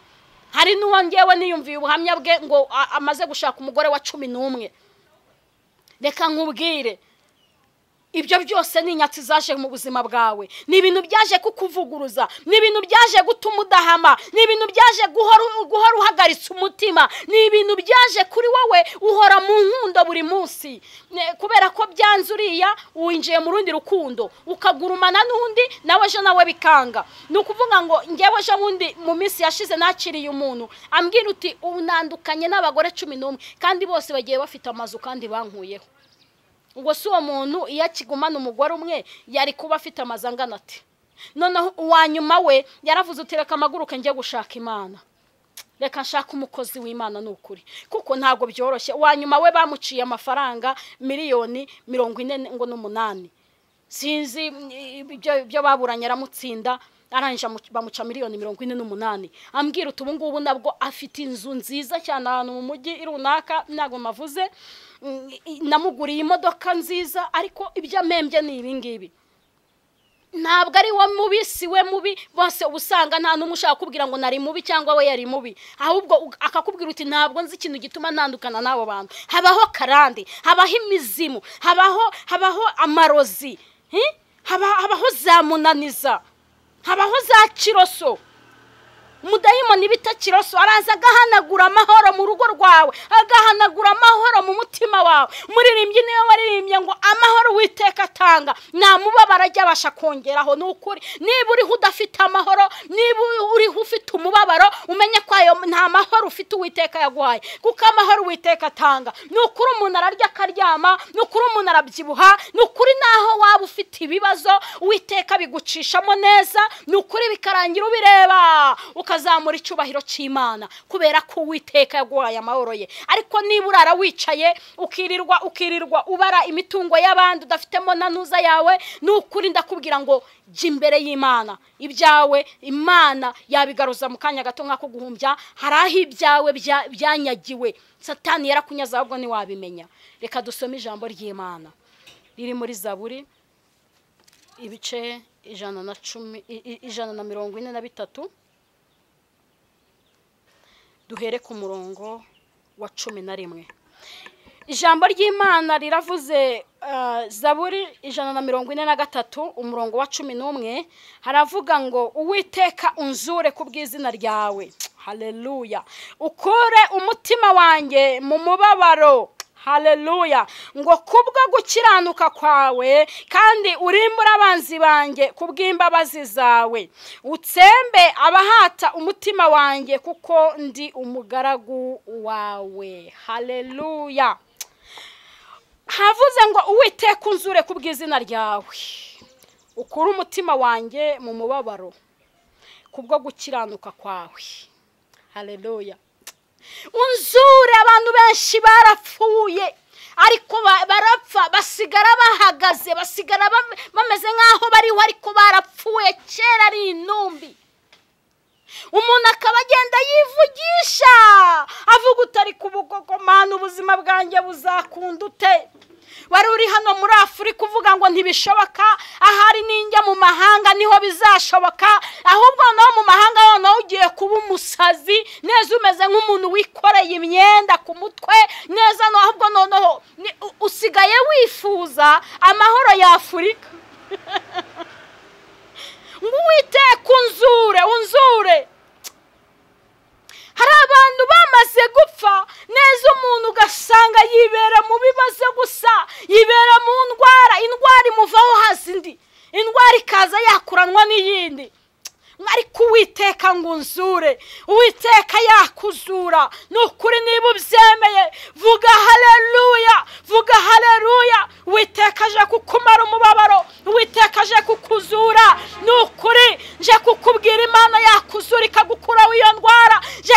hari n'uwangewe niyumviye ubuhamya bwe ngo amaze gushaka umugore wa cumi n'umwe reka nkubwire ibyo byose ni inyatsi zaje mu buzima bwawe ni ibintu byaje kukuvuguruza ni ibintu byaje gutuma udahama ni ibintu byaje guhora uhagaritse umutima ni ibintu byaje kuri wowe uhora mu nkundo buri munsi kubera ko byanze uriya winjiye mu rundi rukundo ukagurumana n'undi nawe ejo nawe bikanga ni ukuvuga ngo ngewe ejo bundi mu minsi yashize nakiriye umuntu ambwira uti unandukanye n'abagore cumi n'umwe kandi bose bagiye bafite amazu kandi bankuyeho ngo si uwo muntu iyo akigumana umugore umwe yari kuba afite amazu angana ati noneho uwa nyuma we yaravuze uti reka amaguruke njye gushaka imana reka nshaka umukozi w'imana ni ukuri kuko ntabwo byoroshye uwa nyuma we bamuciye amafaranga miliyoni mirongo ine ngo n'umunani sinzi ibyo baburanye aramutsinda arangije bamuca miliyoni mirongo ine n'umunani ambwira uti ubu ngubu nabwo afite inzu nziza cyane ahantu mu mujyi runaka ntabwo mavuze namuguriye imodoka nziza ariko ibyo amembye ni ibingibi ntabwo ari we mubi si we mubi bose uba usanga nta n'umwe ushaka kubwira ngo nari mubi cyangwa we yari mubi ahubwo akakubwira uti ntabwo nzi ikintu gituma ntandukana n'abo bantu habaho karande habaho imizimu habaho habaho amarozi hmm? habaho za munaniza habaho za kiroso umudayimoni bita kiroso araza agahanagura amahoro mu rugo rwawe agahanagura amahoro mu mutima wawe muririmbyi niwe waririmbye ngo amahoro witeka atanga nta mubabaro ajya abasha kongeraho ni ukuri niba uriho udafite amahoro niba uriho ufite umubabaro umenye ko ayo nta mahoro ufite uwiteka yaguhaye kuko amahoro uwiteka atanga ni ukuri umuntu ararya akaryama ni ukuri umuntu arabyibuha ni ukuri naho waba ufite ibibazo uwiteka bigucishamo neza ni ukuri bikarangira ubireba ukazamura icyubahiro cy'imana kubera ko uwiteka yaguhaye amahoro ye ariko niba urara wicaye ukirirwa ukirirwa ubara imitungo y'abandi udafitemo na ntuza yawe ni ukuri ndakubwira ngo jya imbere y'imana ibyawe imana yabigaruza mu kanya gato nka guhumbya hari aho ibyawe byanyagiwe satani yarakunyaze ahubwo ntiwabimenya reka dusome ijambo ry'imana riri muri zaburi ibice ijana na cumi ijana na mirongo ine na bitatu duhere ku murongo wa cumi na rimwe ijambo ry'imana riravuze eh, zaburi ijana na mirongo ine na gatatu umurongo wa cumi n'umwe haravuga ngo uwiteka unzure ku bw'izina ryawe hareruya ukure umutima wanjye mu mubabaro hareruya ngo kubwo gukiranuka kwawe kandi urimbura abanzi banjye kubw'imbabazi zawe utsembe abahata umutima wanjye kuko ndi umugaragu wawe hareruya havuze ngo uwiteka unzure ku bw'izina ryawe ukure umutima wanjye mu mubabaro kubwo gukiranuka kwawe hareruya unzure abantu benshi barapfuye ariko barapfa basigara bahagaze basigara bameze nk'aho bariho ariko barapfuye kera ari intumbi umuntu akaba agenda yivugisha avuga utari ku bugogomana ubuzima bwanjye buzakunda ute wari uri hano muri afurika uvuga ngo ntibishoboka ahari ninjya mu mahanga niho bizashoboka ahubwo noneho mu mahanga noneho ugiye kuba umusazi neza umeze nk'umuntu wikoreye imyenda ku mutwe neza ahubwo noneho usigaye wifuza amahoro y'afurika (laughs) ngo uwite ku unzure hari abantu bamaze gupfa neza umuntu ugasanga yibera mu bibazo gusa yibera mu ndwara indwara imuvaho hasi indi indwara ikaza yakuranwa n'iyindi ariko uwiteka ngo unsure uwiteka yakuzura ni ukuri niba ubyemeye vuga hareruya vuga hareruya uwiteka aje kukumara umubabaro uwiteka aje kukuzura ni ukuri nje kukubwira imana yakuzura ikagukuraho iyo ndwara nje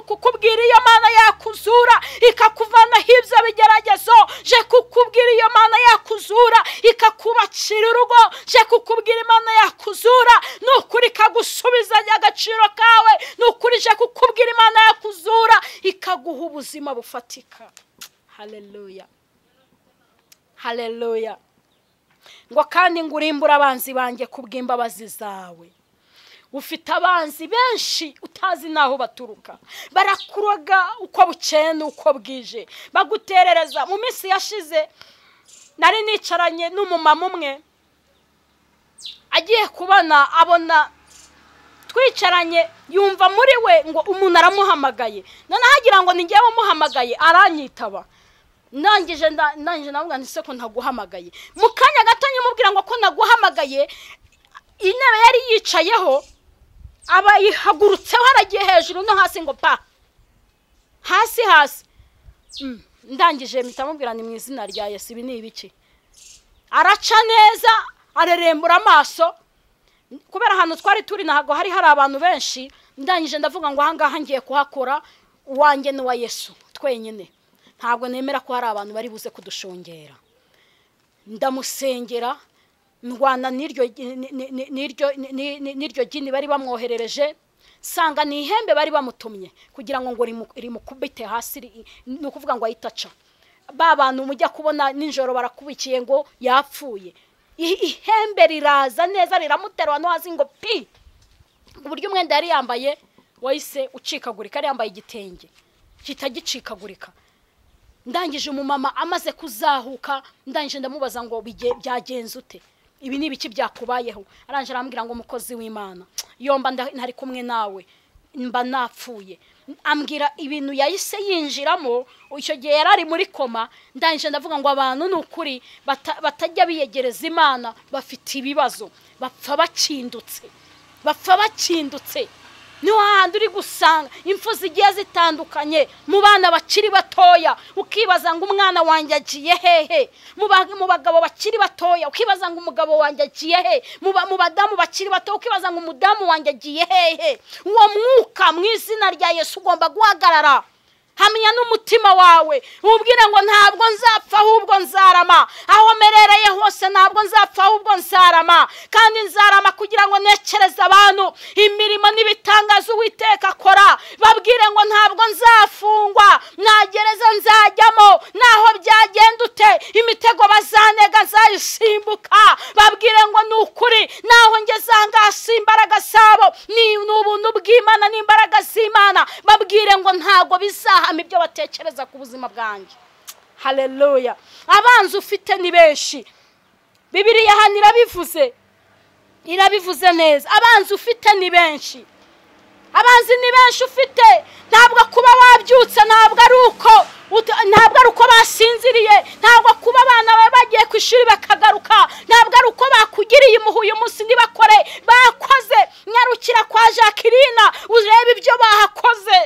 kukubwira iyo mana yakuzura ikakuvanaho ibyo bigeragezo nje kukubwira iyo mana yakuzura ikakubacira urugo nje kukubwira imana yakuzura ni ukuri ikagukuraho ikagusubizanya agaciro kawe ntukurije kukubwira imana yakuzura ikaguha ubuzima bufatika hareruya hareruya ngo kandi ngo abanzi banjye kubw'imbabazi zawe ufite abanzi benshi utazi n'aho baturuka barakuroga uko bukeye n'uko bwije baguterereza mu minsi yashize nari nicaranye n'umumama umwe agiye kubona abona twicaranye yumva muri we ngo umuntu aramuhamagaye noneho agira ngo ni ngewe umuhamagaye aranyitaba ndangije ndangije navuga nti ko ntaguhamagaye mu kanya gato nyamubwira ngo ko naguhamagaye intebe yari yicayeho abayihagurutseho aragiye hejuru no hasi ngo pa hasi hasi hmm, ndangije mubwira ni mu izina rya yesi ibi ni ibice araca neza arerembura amaso kubera ahantu twari turi ntabwo hari hari abantu benshi ndangije ndavuga ngo ahangaha ngiye kuhakora uwanjye n'uwa yesu twenyine ntabwo nemera ko hari abantu bari buze kudushongera ndamusengera ndwana n'iryo gini bari bamwoherereje sanga ni ihembe bari bamutumye kugira ngo ngo rimukubite hasi ni ukuvuga ngo ahite aca ba bantu mujya kubona nijoro barakubikiye ngo yapfuye ihembe riraza neza riramuterura no hasi ngo pi uburyo umwenda yari yambaye wahise ucikagurika yari yambaye igitenge kitagicikagurika ndangije umumama amaze kuzahuka ndangije ndamubaza ngo byagenze ute ibi ni ibiki byakubayeho arangije arambwira ngo umukozi w'imana yomba ntari kumwe nawe mba napfuye ambwira ibintu yahise yinjiramo icyo gihe yari ari muri koma ndangije ndavuga ngo abantu ni ukuri batajya biyegereza imana bafite ibibazo bapfa bakindutse bapfa bakindutse niho uri gusanga impfu zigiye zitandukanye mu bana bakiri batoya ukibaza ngo umwana wanjye agiye hehe mu bagabo bakiri batoya ukibaza ngo umugabo wanjye agiye hehe mu badamu bakiri bato ukibaza ngo umudamu wanjye agiye hehe uwo mwuka mu izina rya Yesu ugomba guhagarara hamya n'umutima wawe wubwira ngo ntabwo nzapfa ahubwo nzarama aho merereye hose ntabwo nzapfa ahubwo nzarama kandi nzarama kugira ngo nekereze abantu imirimo n'ibitangazo uwiteka akora babwire ngo ntabwo nzafungwa nagereza gereza nzajyamo naho byagenda ute imitego bazanega zayisimbuka babwire ngo ni ukuri naho ngeze aha ngaha imbaraga zabo ni ubuntu bw'imana n'imbaraga z'imana babwire ngo ntabwo bizaha ndahama ibyo batekereza ku buzima bwanjye hareruya abanzi ufite ni benshi bibiriya hano irabivuze irabivuze neza abanzi ufite ni benshi abanzi ni benshi ufite ntabwo kuba wabyutse ntabwo ari uko ntabwo ari uko basinziriye ntabwo kuba abana bawe bagiye ku ishuri bakagaruka ntabwo ari uko bakugiriye uyu umunsi ntibakore bakoze nyarukira kwa jacqueline urebe ibyo bahakoze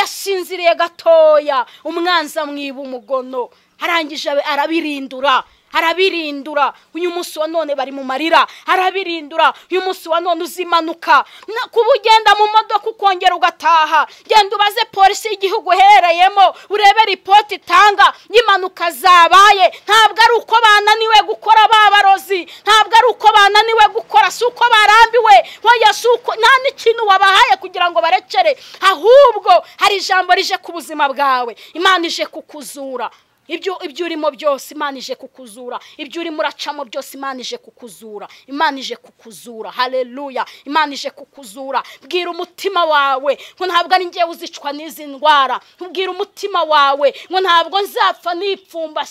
yasinziriye gatoya umwanza mwiba umugono arangije arabirindura arabirindura uyu munsi wa none bari mu marira arabirindura uyu munsi wa none uzimanuka kuba ugenda mu modoka ukongera ugataha genda ubaze polisi y'igihugu uhereyemo urebe ripoti itanga y'impanuka zabaye ntabwo ari uko bananiwe gukora babarozi ntabwo ari uko bananiwe gukora si uko barambiwe wowe si uko nta n'ikintu wabahaye kugira ngo barekere ahubwo hari ijambo rije ku buzima bwawe imana ije kukuzura ibyo ibyo urimo byose imana ije kukuzura ibyo urimo uracamo byose imana ije kukuzura imana ije kukuzura hareruya imana ije kukuzura bwira umutima wawe ngo ntabwo ari ngewe uzicwa n'izi ndwara ubwira umutima wawe ngo ntabwo nzapfa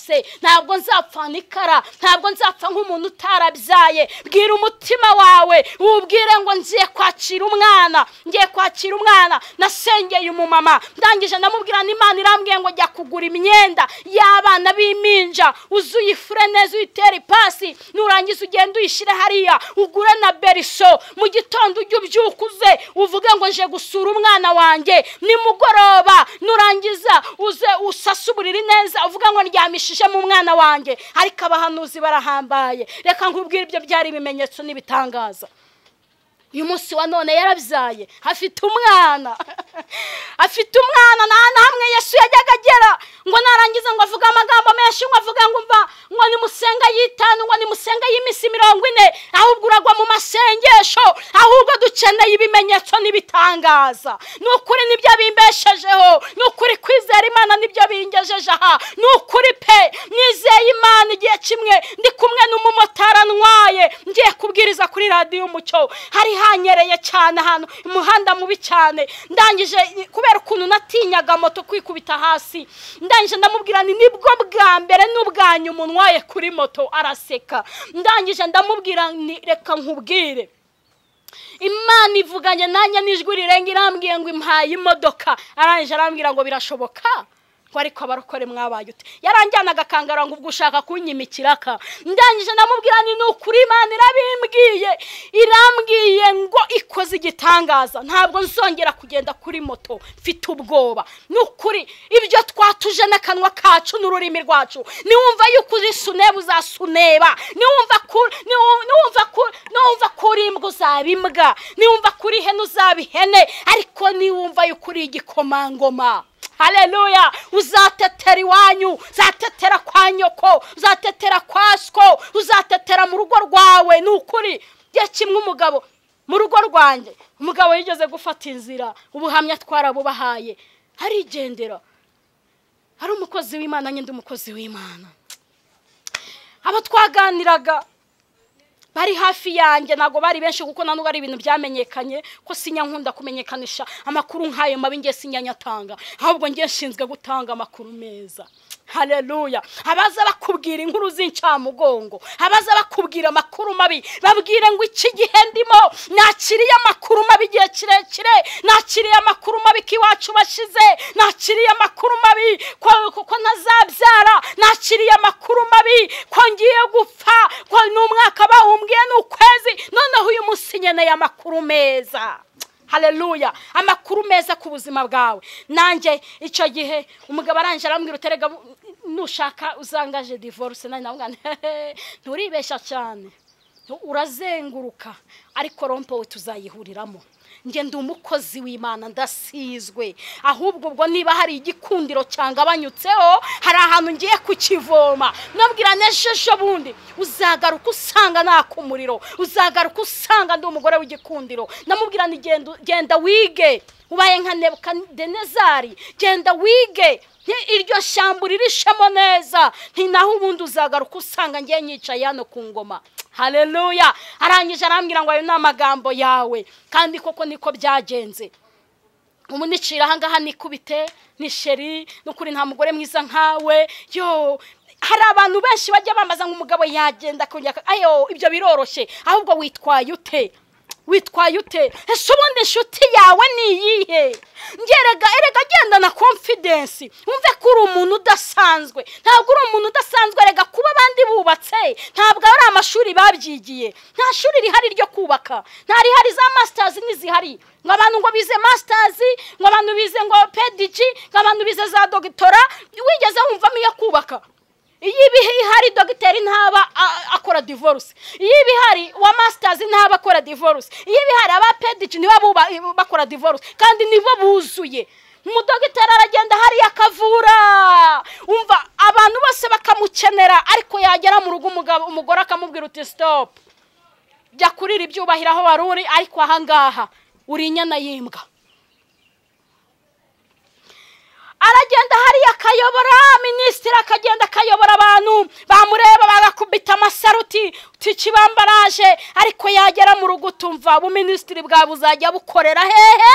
se ntabwo nzapfa nikara ntabwo nzapfa nk'umuntu utarabyaye bwira umutima wawe wubwire ngo ngiye kwakira umwana ngiye kwakira umwana nasengeye umumama ndangije ndamubwira n'imana irambwiye ngo jya kugura imyenda ya y'abana b'impinja uzuye ifure neza uyitere ipasi nurangiza ugenda uyishyire hariya ugure na beriso mu gitondo ujye ubyukuze uvuge ngo nje gusura umwana wanjye nimugoroba nurangiza uze usase uburiri neza uvuga ngo mu mwana wanjye ariko abahanuzi barahambaye reka nkubwire ibyo byari ibimenyetso n'ibitangaza uyu munsi wa none yarabyaye afite umwana (laughs) afite umwana nta na hamwe yesu yajyaga agera ngo narangiza ngo avuge amagambo menshi ngo avuge ngo mva ngo ni nimusenga y'itanu ngo ni nimusenga y'iminsi mirongo ine ahubwo uragwa mu masengesho ahubwo dukeneye ibimenyetso n'ibitangaza ni ukuri nibyo bimbeshejeho ni ukuri kwizera imana nibyo bingejeje aha ni ukuri pe nizeye imana igihe kimwe ndi kumwe n'umumotari anwaye kubwiriza kuri radiyo umucyo hari hanyereye cyane ahantu umuhanda mubi cyane ndangije kubera ukuntu natinyaga moto kwikubita hasi ndangije ndamubwira ni nibwo bwa mbere n'ubwa nyuma kuri moto araseka ndangije ndamubwira ni reka nkubwire imana ivuganye nanjye n'ijwi rirenga irambwiye ngo impaye imodoka arangije arambwira ngo birashoboka ko ariko abarokore mwabaye ute yaranjyana agakangara ngo ubwo ushaka kunyimikira ka ndangije ndamubwira ni ukuri imana irabimbwiye irambwiye ngo ikoze igitangaza ntabwo nzongera kugenda kuri moto mfite ubwoba ni ukuri ibyo twatuje n'akanwa kacu n'ururimi rwacu niwumva yuko uri suneba uzasuneba niwumva niwumva ko uri imbwa uzaba niwumva ko ihene uzaba ariko niwumva yuko uri igikomangoma hareruya uzatetera iwanyu uzatetera kwa nyoko uzatetera kwa siko uzatetera mu rugo rwawe ni ukuri igihe kimwe umugabo mu rugo rwanjye umugabo yigeze gufata inzira ubuhamya twarabubahaye arigendera ari umukozi w'imana nyine umukozi w'imana abo twaganiraga bari hafi yanjye ntabwo bari benshi kuko nubwo ari ibintu byamenyekanye ko sinya nkunda kumenyekanisha amakuru nk'ayo mabi ngiye sinya nyatanga ahubwo ngiye nshinzwe gutanga amakuru meza hareruya abaza bakubwira inkuru z'incamugongo abaza bakubwira amakuru mabi babwire ngo iki gihe ndimo nakiriye amakuru mabi igihe kirekire nakiriye amakuru mabi ko iwacu bashize nakiriye amakuru mabi kuko ntazabyara nakiriye amakuru mabi ko ngiye gupfa ko n’umwaka umwaka bawumbwiye ni ukwezi noneho uyu munsi nkeneye amakuru meza hareruya amakuru meza ku buzima bwawe nanjye icyo gihe umugabo arangije arambwira uterega nushaka uzangaje divorce nawe nawe nturibeshya cyane urazenguruka ariko rompowe tuzayihuriramo ngenda umukozi w'imana ndasizwe ahubwo ubwo niba hari igikundiro cyangabanyutseho hari ahantu ngiye kukivoma nabwira n'ejo bundi uzagaruka usanga naka umuriro uzagaruka usanga ndi umugore w'igikundiro namubwira ni genda wige ubaye nka nebukadenezari genda wige iryo shyamba uririshemo neza ni ntinaho ubundi uzagaruka usanga ngiye nyicaye hano ku ngoma hareruya arangije arambwira ngo ayo ni amagambo yawe kandi koko niko byagenze umunicira ahangaha nikubite ni sheri n'ukuri nta mugore mwiza nkawe yo hari abantu benshi bajya bambaza ngo umugabo yagenda ayo ibyo biroroshye ahubwo witwaye ute witwaye ute ese ubundi inshuti yawe ni iyihe ngerega erega agendana konfidensi wumve ko uri umuntu udasanzwe ntabwo uri umuntu udasanzwe erega kuba abandi bubatse ntabwo ari amashuri babyigiye nta shuri rihari ryo kubaka nta rihari za masitazi n'izihari ngo abantu ngo bize masitazi ngo abantu bize ngo pedigi ngo abantu bize za dogitora wigeze wumvamo iyo kubaka iyo ibihari dogiteri ntaba akora divorce iyo ibihari wa masitazi ntaba akora divorce iyo ibihari aba pedigi nibo bakora divorce kandi nibo buzuye umudogiteri aragenda hariya akavura umva abantu bose bakamukenera ariko yagera mu rugo umugabo umugore akamubwira uti sitopu jya kurira ibyubahiro aho wari uri ariko ahangaha uri inyana y'imbwa aragenda hariya akayobora minisitiri akagenda akayobora abantu bamureba bagakubita amasaruti tukibambaraje ariko yagera mu rugo utumva ubuminisitiri bwawe buzajya bukorera hehe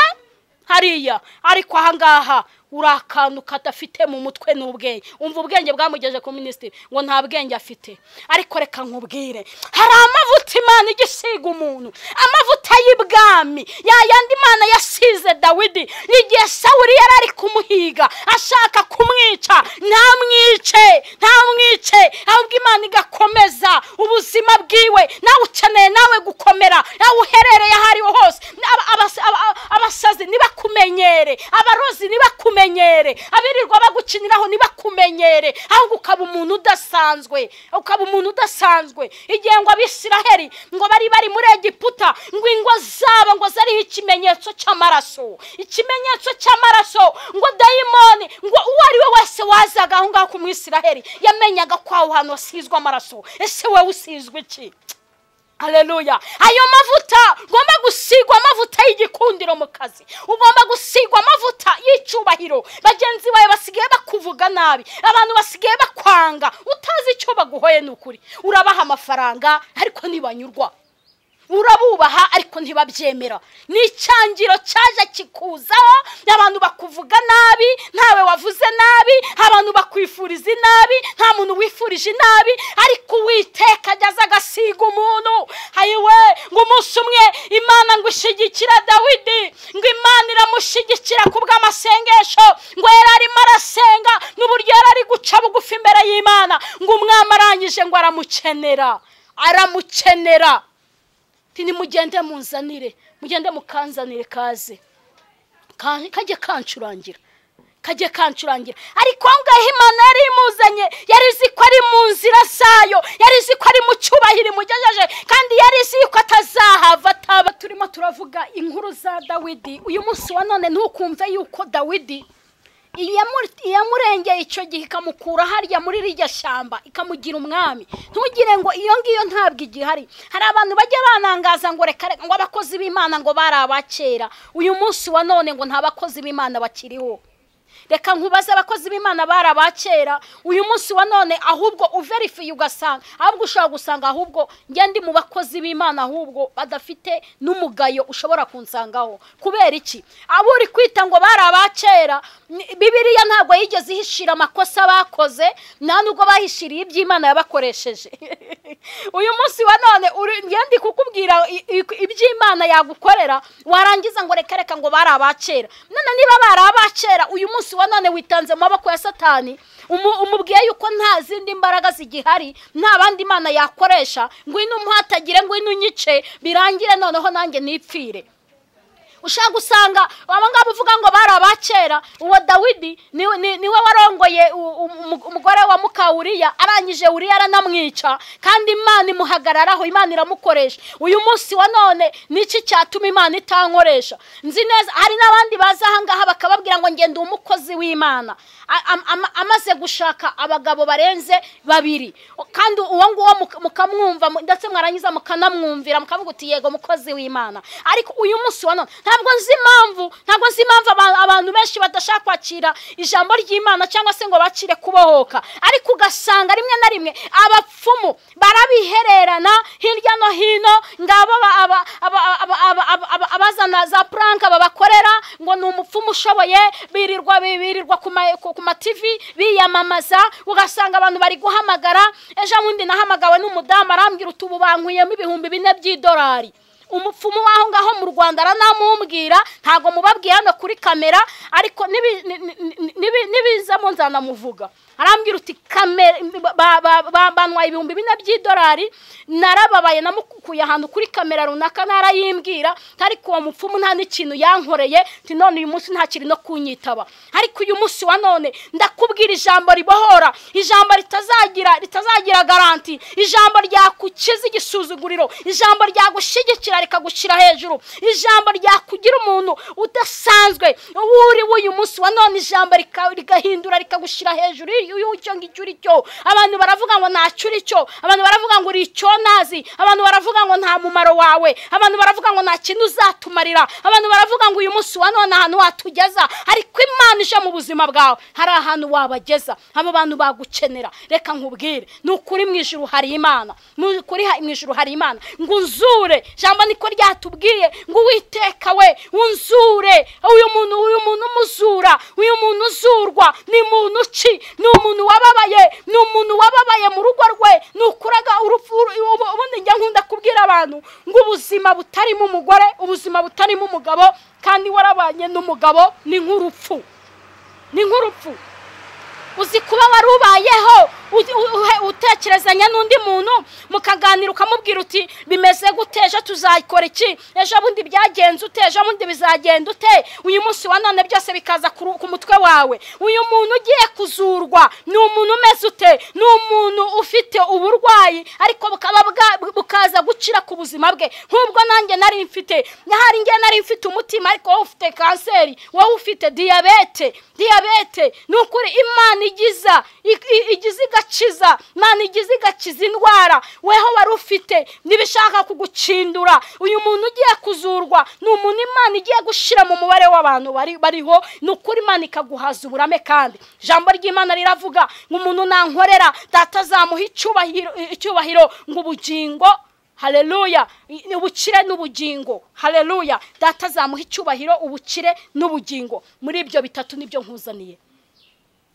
hariya ariko ahangaha uri akantu kadafite mu mutwe n'ubwenge umva ubwenge bwamugejeje ku minisitiri ngo nta bwenge afite ariko reka nkubwire hari amavuta imana igisiga umuntu amavuta y'ibwami yayandi imana yasize dawidi igihe sawuri yari ari kumuhiga ashaka kumwica ntamwice ntamwice ahubwo imana igakomeza ubuzima bwiwe nawe ukeneye nawe gukomera nawe uherereye aho ariho hose abasazi ntibakumenyere abarozi ntibakumenyere abirirwa bagukiniraho ntibakumenyere ahubwo ukaba umuntu udasanzwe ukaba umuntu udasanzwe igihe ngo abisiraheri ngo bari bari muri egiputa ngo ingo zabo ngo zariho ikimenyetso cy'amaraso ikimenyetso cy'amaraso ngo dayimoni ngo uwo ari we wese wazaga aho ngaho ku mwisiraheri yamenyaga ko aho hantu hasizwe amaraso ese wowe usizwe iki hareruya ayo mavuta ugomba gusigwa amavuta y'igikundiro mu kazi ugomba gusigwa amavuta y'icyubahiro bagenzi bawe basigaye bakuvuga nabi abantu basigaye bakwanga utazi icyo baguhoye ni ukuri urabaha amafaranga ariko ntibanyurwa urabubaha ariko ntibabyemera ni icyangiro cyaje kikuzaho abantu bakuvuga nabi ntawe wavuze nabi abantu bakwifuriza inabi nta muntu wifurije inabi ariko uwiteka ageze agasiga umuntu ayiwe ngo umunsi umwe imana ngo ishyigikira dawidi ngo imana iramushyigikira ku bw'amasengesho ngo yari arimo arasenga n'uburyo yari ari guca bugufi imbere y'imana ngo umwami arangije ngo aramukenera aramukenera nimugende munzanire mugende mukanzanire kaze kajye kancurangira kajye kancurangira ariko aho ngaho imana yari imuzanye yari izi ko ari mu nzira zayo yari izi ko ari mu cyubahiro imugejeje kandi yari izi ko atazahava ataba turimo turavuga inkuru za dawidi uyu munsi wa none ntukumve yuko dawidi iyamurengeye icyo gihe ikamukura hariya muri rijya shyamba ikamugira umwami ntugire ngo iyo ngiyo ntabwo igihari hari abantu bajya banangaza ngo reka ngo abakozi b'imana ngo bari abakera uyu munsi wa none ngo nta bakozi b'imana bakiriho reka nkubaze abakozi b'imana barabakera uyu munsi wa none ahubwo uverifiye ugasanga ahubwo ushobora gusanga ahubwo njye ndi mu bakozi b'imana ahubwo badafite n'umugayo ushobora kunsangaho kubera iki abo uri kwita ngo barabakera bibiriya ntabwo yigeze ihishira amakosa bakoze nta nubwo bahishiriye iby'imana yabakoresheje (laughs) uyu munsi wa none ngende kukubwira iby'imana yagukorera warangiza ngo reka reka ngo barabakera none niba barabakera uyu munsi munsi wa none witanze mu maboko ya satani umubwiye yuko nta zindi mbaraga zigihari nta bandi imana yakoresha ngwino umuhatagire ngwino unyice birangire noneho nanjye nipfire ushaka gusanga abangaba uvuga ngo bari abakera uwo dawidi niwe warongoye umugore wa mukawuriya arangije uriya aranamwica kandi imana imuhagararaho imana iramukoresha uyu munsi wa none niki cyatuma imana itankoresha nzi neza hari n'abandi baza ahangaha bakababwira ngo ngende umukozi w'imana amaze gushaka abagabo barenze babiri kandi uwo nguwo mukamwumva ndetse mwarangiza mukanamwumvira mukavuga uti yego mukozi w'imana ariko uyu munsi wa none ntabwo nzi impamvu ntabwo nzi impamvu abantu benshi badashaka kwakira ijambo ry'imana cyangwa se ngo bakire kubohoka ariko ugasanga rimwe na rimwe abapfumu barabihererana hirya no hino ngabo abazana za puranka babakorera ngo ni umupfumu ushoboye birirwa birirwa ku mativi biyamamaza ugasanga abantu bari guhamagara ejo bundi nahamagawe n'umudamu arambwira uti ubu ibihumbi bine by'idolari umupfumu w'aho ngaho mu rwanda aranamubwira ntabwo mubabwira hano kuri kamera ariko n'ibiza mu nzanamuvuga arambwira uti kamera banwaye ibihumbi bine by'idolari narababaye namukuye ahantu kuri kamera runaka narayimbwira ariko uwo mupfumu nta n'ikintu yankoreye nti none uyu munsi ntakiri no kunyitaba ariko uyu munsi wa none ndakubwira ijambo ribohora ijambo ritazagira ritazagira garanti ijambo ryakukiza igisuzuguriro ijambo ryagushyigikira rikagushyira hejuru ijambo ryakugira umuntu udasanzwe uri uyu munsi wa none ijambo rigahindura rikagushyira hejuru icyo uri cyo abantu baravuga ngo ntacyo uri cyo abantu baravuga ngo uri icyo nazi abantu baravuga ngo nta mumaro wawe abantu baravuga ngo nta kintu uzatumarira abantu baravuga ngo uyu munsi wa none ahantu watugeza ariko imana ije mu buzima bwawe hari ahantu wabageza abo bantu bagukenera reka nkubwire ni ukuri mu ijuru hari imana ni ukuri mu ijuru hari imana ngo unzure jambo niko ryatubwiye ngo uwiteka we unzure uyu muntu uyu muntu umuzura uyu muntu uzurwa ni muntu uci ni umuntu wababaye ni umuntu wababaye mu rugo rwe ni ukuraga urupfu ubundi njya nkunda kubwira abantu ngo ubuzima butarimo umugore ubuzima butarimo umugabo kandi warabanye n'umugabo ni nk'urupfu ni nk'urupfu uzi kuba warubayeho utekerezanya n'undi muntu mukaganira ukamubwira uti bimeze gute ejo tuzakora iki ejo bundi byagenze ute ejo bundi bizagenda ute uyu munsi wa none byose bikaza ku mutwe wawe uyu muntu ugiye kuzurwa ni umuntu umeze ute ni umuntu ufite uburwayi ariko bukaba bukaza gucira ku buzima bwe nk'ubwo nanjye nari mfite hari njye nari mfite umutima ariko wowe ufite kanseri wowe ufite diyabete diyabete ni ukuri imana igiza igize igakiza imana igize igakiza indwara weho wari ufite n'ibishaka kugucindura uyu muntu ugiye kuzurwa ni umuntu imana igiye gushyira mu mubare w'abantu bariho ni ukuri imana ikaguhaza uburame kandi ijambo ry'imana riravuga ngo umuntu nankorera data azamuha icyubahiro ngo ubugingo hareruya ubukire n'ubugingo hareruya data azamuha icyubahiro ubukire n'ubugingo muri ibyo bitatu nibyo nkuzaniye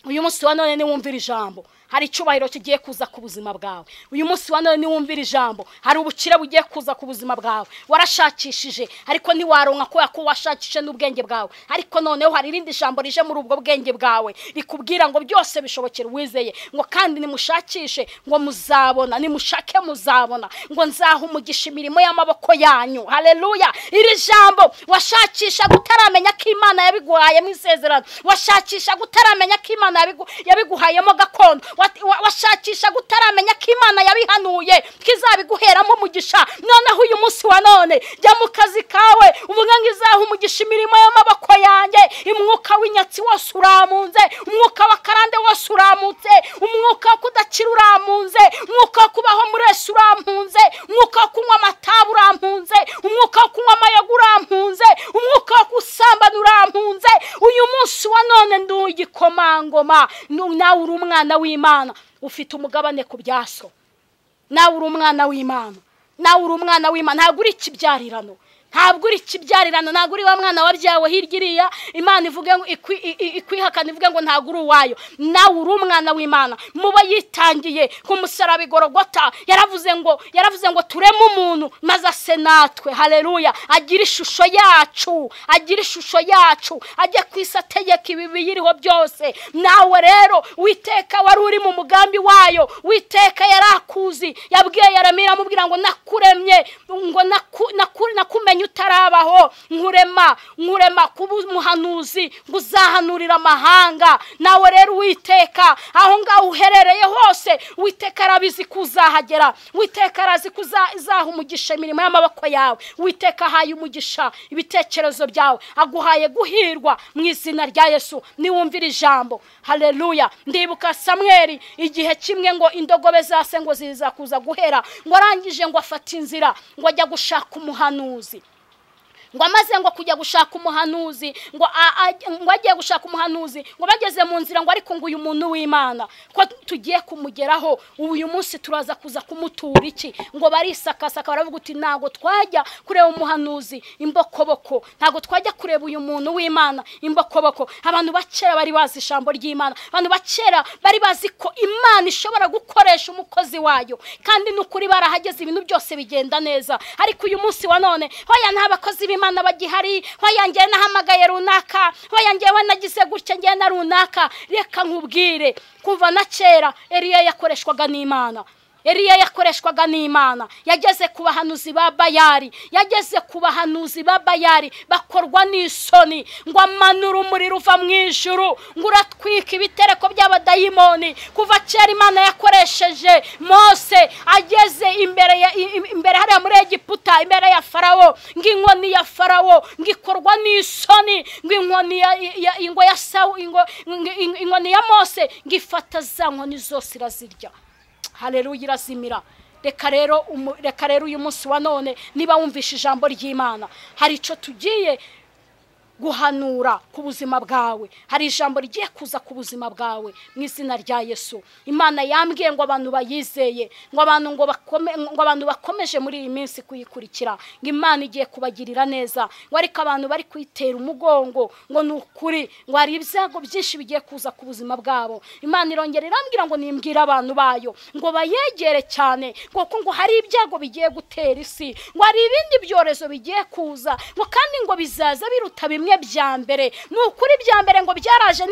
uyu munsi wa none niwumvira ijambo hari icyubahiro kigiye kuza ku buzima bwawe uyu munsi wa none niwumvira ijambo hari ubukire bugiye kuza ku buzima bwawe warashakishije ariko ntiwaronka kubera ko washakishije n'ubwenge bwawe ariko noneho hari irindi jambo rije muri ubwo bwenge bwawe rikubwira ngo byose bishobokere wizeye ngo kandi nimushakishe ngo muzabona nimushake muzabona ngo nzaha umugisha imirimo y'amaboko yanyu hareruya iri jambo washakishaga gutaramenya ko imana yabiguhayemo isezerano washakishaga gutaramenya ko imana yabiguhayemo gakondo washakisha gutaramenya ko imana yabihanuye twizabiguheramo umugisha noneho uyu munsi wa none jya mu kazi kawe uvuga ngo izaha umugisha imirimo y'amaboko yanjye umwuka w'inyatsi wose uramunze umwuka wa karande wose uramutse umwuka wo kudakira uramunze umwuka wo kubaho muresi urampunze umwuka wo kunywa amatabu urampunze umwuka wo kunywa amayaga urampunze umwuka wo gusambana urampunze uyu munsi wa none ndi ugikomangoma nawe uri umwana w'imana w'imana ufite umugabane ku bya so nawe uri umwana w'imana nawe uri umwana w'imana ntabwo uri ikibyarirano ntabwo uri ikibyarirano ntabwo uri wa mwana wabyawe hirya iriya imana ivuge ngo ikwihakana ivuge ngo ntabwo uri uwayo nawe uri umwana w'imana muba yitangiye ku musaraba igorogota yaravuze ngo yaravuze ngo tureme umuntu maze ase natwe hareruya agira ishusho yacu agira ishusho yacu ajye ku isi ategeka ibi biyiriho byose nawe rero witeka wari uri mu mugambi wayo witeka yari akuzi yabwiye yaramira amubwira ngo nakuremye ngo nakumenye umenya utarabaho nkurema nkurema kuba umuhanuzi ngo uzahanurire amahanga nawe rero uwiteka aho ngaho uherereye hose witeka arabizi ko uzahagera witeka arazi ko umugisha imirimo y'amaboko yawe witeka ahaye umugisha ibitekerezo byawe aguhaye guhirwa mu izina rya yesu niwumvira ijambo hareruya ndibuka samweri igihe kimwe ngo indogobe zase ngo ziza kuza guhera ngo arangije ngo afate inzira ngo ajya gushaka umuhanuzi ngo amaze ngo kujya gushaka umuhanuzi ngo agiye gushaka umuhanuzi ngo bageze mu nzira ngo ariko ngo uyu muntu w'imana ko tugiye kumugeraho uyu munsi turaza kuza kumutura iki ngo barisakasaka baravuga uti ntabwo twajya kureba umuhanuzi imbokoboko ntabwo twajya kureba uyu muntu w'imana imbokoboko abantu bakera bari bazi ijambo ry'imana abantu bakera bari bazi ko imana ishobora gukoresha umukozi wayo kandi ni ukuri barahageze ibintu byose bigenda neza ariko uyu munsi wa none hoya nta bakozi b'imana abana bagihari wayangiye nahamagaye runaka wayangiye wanagize gutya ngiye na runaka reka nkubwire kuva na kera eriya yakoreshwaga n'imana eriya yakoreshwaga n'imana yageze ku bahanuzi ba bayari yageze ku bahanuzi ba bayari bakorwa n'isoni ngo amanure umuriro uva mu ijuru ngo uratwike ibitereko by'abadayimoni kuva kera imana yakoresheje mose ageze imbere imbere hariya muri egiputa imbere ya farawo ngo inkoni ya farawo ngo ikorwa n'isoni ngo inkoni ya ingo ya sawu inkoni ya mose ngo ifata za nkoni zose irazirya hareruya irazimira reka rero reka rero uyu munsi wa none niba wumvishe ijambo ry'imana hari icyo tugiye guhanura ku buzima bwawe hari ijambo rigiye kuza ku buzima bwawe mu izina rya yesu imana yambwiye ngo abantu bayizeye ngo abantu ngo bakome ngo abantu bakomeje muri iyi minsi kuyikurikira ngo imana igiye kubagirira neza ngo ariko abantu bari kuyitera umugongo ngo ni ukuri ngo hari ibyago byinshi bigiye kuza ku buzima bwabo imana irongera irambwira ngo nimbwire abantu bayo ngo bayegere cyane kuko ngo hari ibyago bigiye gutera isi ngo hari ibindi byorezo bigiye kuza ngo kandi ngo bizaza biruta bimwe bimwe bya mbere ni ukuri bya mbere ngo byaraje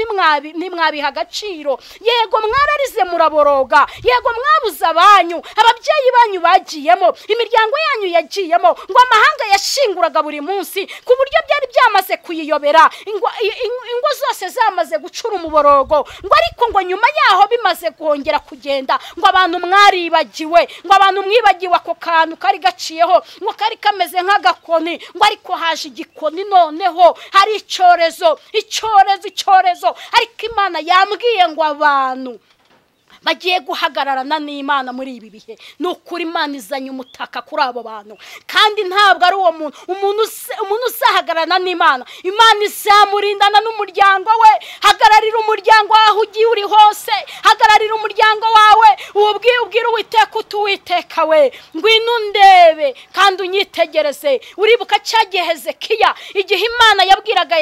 ntimwabiha agaciro yego mwararize muraboroga yego mwabuze abanyu ababyeyi banyu bagiyemo imiryango yanyu yagiyemo ngo amahanga yashinguraga buri munsi ku buryo byari byamaze kuyiyobera ingo zose zamaze gucura umuborogo ngo ariko ngo nyuma yaho bimaze kongera kugenda ngo abantu mwaribagiwe ngo abantu mwibagiwe ako kantu kari gaciyeho ngo kari kameze nk'agakoni ngo ariko haje igikoni noneho hari icyorezo icyorezo icyorezo ariko imana yambwiye ngo abantu bagiye guhagararana n'imana muri ibi bihe ni ukuri imana izanye umutaka kuri abo bantu kandi ntabwo ari uwo muntu umuntu usahagararana n'imana imana izamurindana n'umuryango we hagararira umuryango wawe ugiye uri hose hagararira umuryango wawe ubwiye ubwira uwiteka utuwiteka we ngwino undebe kandi unyitegereze uribuka cya gihe hezekiya igihe imana yabwiraga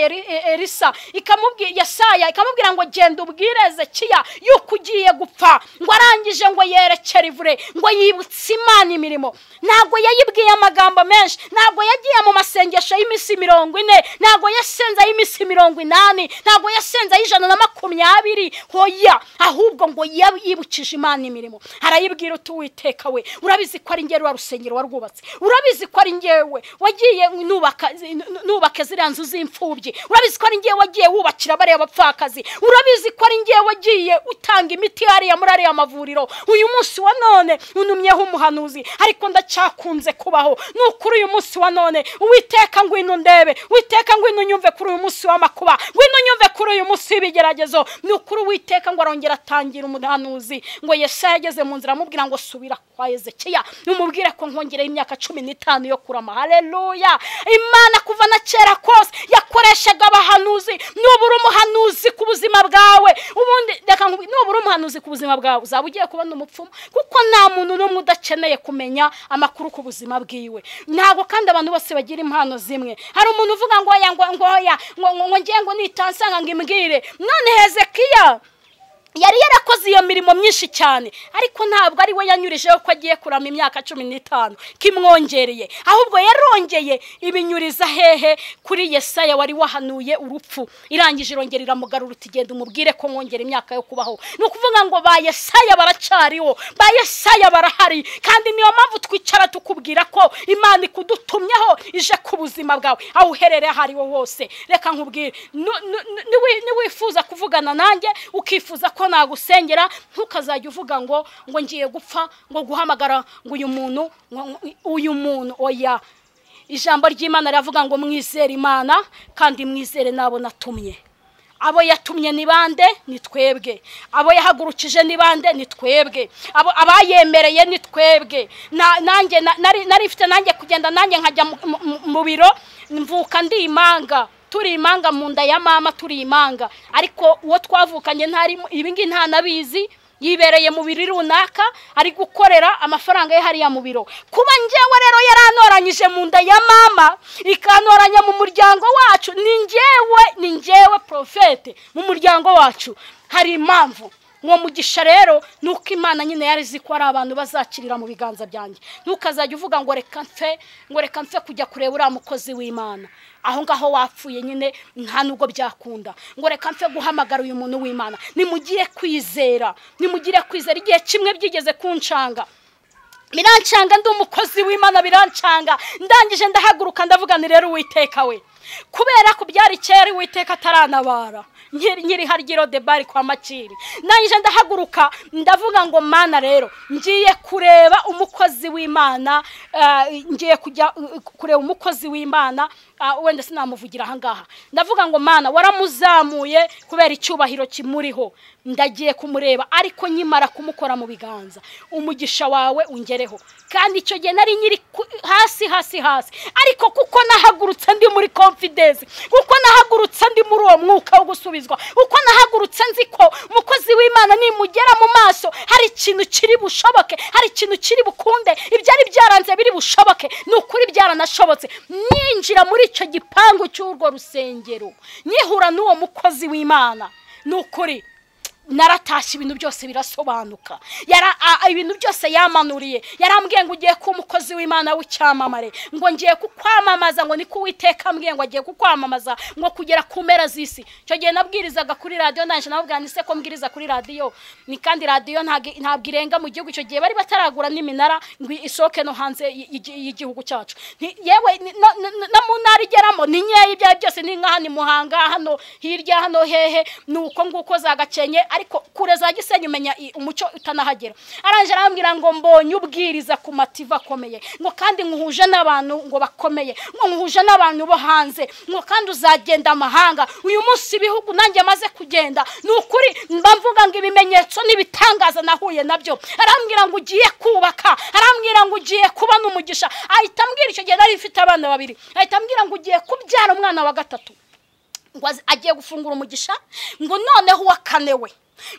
elisa e-, ikamubwira yasaya ikamubwira ngo genda ubwire hezekiya yuko ugiye gupfa ngo arangije ngo yerekere ivure ngo yibutse imana imirimo ntabwo yayibwiye amagambo menshi ntabwo yagiye mu masengesho y'iminsi mirongo ine ntabwo yasenze ay'iminsi mirongo inani ntabwo yasenze ay'ijana na makumyabiri hoya ahubwo ngo yibukije imana imirimo arayibwira uti witeka we urabizi ko ari ngewe wa rusengero warwubatse urabizi ko ari ngewe wagiye nubaka ziriya nzu z'imfubyi urabizi ko ari ngewe wagiye wubakira bariya bapfakazi urabizi ko ari ngewe wagiye utanga imiti hariya muri ariya mavuriro uyu munsi wa none unumyeho umuhanuzi ariko ndacyakunze kubaho ni ukuri uyu munsi wa none uwiteka ngwino ndebe witeka ngwino unyumve kuri uyu munsi w'amakuba ngwino unyumve kuri uyu munsi w'ibigeragezo ni ukuri uwiteka ngo arongera atangira umuhanuzi ngo yesha yageze mu nzira amubwira ngo subira kwa ezekiya umubwire ko nkongereye imyaka cumi n'itanu yo kurama hareruya imana kuva na kera kose yakoreshaga abahanuzi nubura umuhanuzi ku buzima bwawe ubundi reka nubura umuhanuzi ku buzima ubuzima bwawe uzaba ugiye kubona umupfumu kuko nta muntu n'umwe udakeneye kumenya amakuru ku buzima bwiwe ntabwo kandi abantu bose bagira impano zimwe hari umuntu uvuga ngo ngo ngo ngo ngiye ngo nitansa ngo imbwire none hezekiya yari yarakoze iyo mirimo myinshi cyane ariko ntabwo ari we yanyurijeho ko agiye kurama imyaka cumi n'itanu kimwongereye ahubwo yarongeye ibinyuriza hehe kuri yesaya wari wahanuye urupfu irangije irongera iramugarura igenda umubwire ko mwongera imyaka yo kubaho ni ukuvuga ngo ba yesaya baracariho ba yesaya barahari kandi niyo mpamvu twicara tukubwira ko imana ikudutumyeho ije ku buzima bwawe aho uherereye aho ari wo wose reka nkubwire niwifuza kuvugana nanjye ukifuza ko ko nagusengera ntukazajya uvuga ngo ngo ngiye gupfa ngo guhamagara ngo uyu muntu uyu muntu oya ijambo ry'imana riravuga ngo mwizere imana kandi mwizere n'abo natumye abo yatumye ni bande ni twebwe abo yahagurukije ni bande ni twebwe abayemereye ni twebwe nanjye nari ifite nanjye kugenda nanjye nkajya mu biro mvuka ndi imanga turi imanga mu nda ya mama turi imanga ariko uwo twavukanye ntarimo nta nabizi yibereye mu biri runaka ari gukorera amafaranga ye hariya mu biro kuba njyewe rero yaranoranyije mu nda ya mama ikanoranya mu muryango wacu ni njyewe ni njyewe porofete mu muryango wacu hari impamvu uwo mugisha rero ni uko imana nyine yari izi ko hari abantu bazakirira mu biganza byanjye ntukazajya uvuga ngo reka mfe ngo reka mfe kujya kureba uriya mukozi w'imana aho ngaho wapfuye nyine nta nubwo byakunda ngo reka mfe guhamagara uyu muntu w'imana nimugire kwizera nimugire kwizera igihe kimwe byigeze kuncanga birancanga ndi umukozi w'imana birancanga ndangije ndahaguruka ndavuga ni rero uwiteka we kubera ko byari kera uwiteka ataranabara nkiri harya de bari kwa makiri ndangije ndahaguruka ndavuga ngo mana rero ngiye kureba umukozi w'imana eh, ngiye kujya eh, kureba umukozi w'imana Ah, wenda sinamuvugira ahangaha ndavuga ngo mana waramuzamuye kubera icyubahiro kimuriho ndagiye kumureba ariko nyimara kumukora mu biganza umugisha wawe ungereho kandi icyo gihe nari nyiri hasi hasi hasi ariko kuko nahagurutse ndi muri confidence kuko nahagurutse ndi muri uwo mwuka wo gusubizwa kuko nahagurutse nzi ko umukozi w'imana nimugera mu maso hari ikintu kiri bushoboke hari ikintu kiri bukunde ibyari byaranze biri bushoboke ni ukuri byaranashobotse mwinjira muri icyo gipangu cy'urwo rusengero nkihura n'uwo mukozi w'imana ni ukuri naratashye ibintu byose birasobanuka ibintu byose yamanuriye yarambwiye ngo ugiye kuba umukozi w'imana w'icyamamare ngo ngiye kukwamamaza ngo ni kuwiteka mbwiye ngo agiye kukwamamaza ngo kugera ku mpera z'isi icyo gihe nabwirizaga kuri radiyo naje nababwira ni se ko mbwiriza kuri radiyo ni kandi radiyo ntabwo irenga mu gihugu icyo gihe bari bataragura n'iminara ngo isohoke no hanze y'igihugu cyacu yewe no mu ntara igeramo ni nkeya ibyo ari byose ni nka ni muhanga hano hirya hano hehe ni uko nguko zagakenye ariko kure za gisenyi umenya umuco utanahagera arangije arambwira ngo mbonye ubwiriza ku mativa akomeye ngo kandi nkuhuje n'abantu ngo bakomeye ngo nkuhuje n'abantu bo hanze ngo kandi uzagenda amahanga uyu munsi ibihugu nanjye amaze kugenda ni ukuri mba mvuga ngo ibimenyetso n'ibitangaza nahuye nabyo arambwira ngo ugiye kubaka arambwira ngo ugiye kubona umugisha ahita ambwira icyo gihe nari mfite abana babiri ahita ambwira ngo ugiye kubyara umwana wa gatatu ngo agiye gufungura umugisha ngo noneho uwa kane we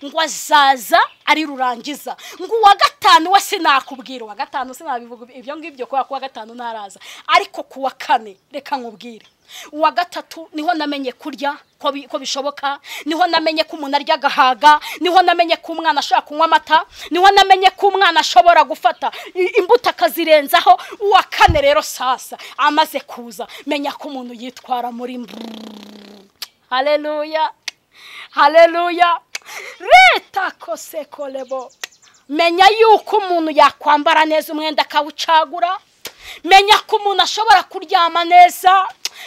ngo azaza ari rurangiza ngo uwa gatanu we sinakubwira uwa gatanu sinabivuga ibyo ngibyo kubera ko uwa gatanu ntaraza ariko ku wa kane reka nkubwire uwa gatatu niho namenye kurya ko bishoboka niho namenye ko umuntu arya agahaga niho namenye ko umwana ashobora kunywa amata niho namenye ko umwana ashobora gufata imbuto akazirenzaho uwa kane rero sasa amaze kuza menya ko umuntu yitwara muri mbu hareruya hareruya leta kose korebo menya yuko umuntu yakwambara neza umwenda akawucagura menya ko umuntu ashobora kuryama neza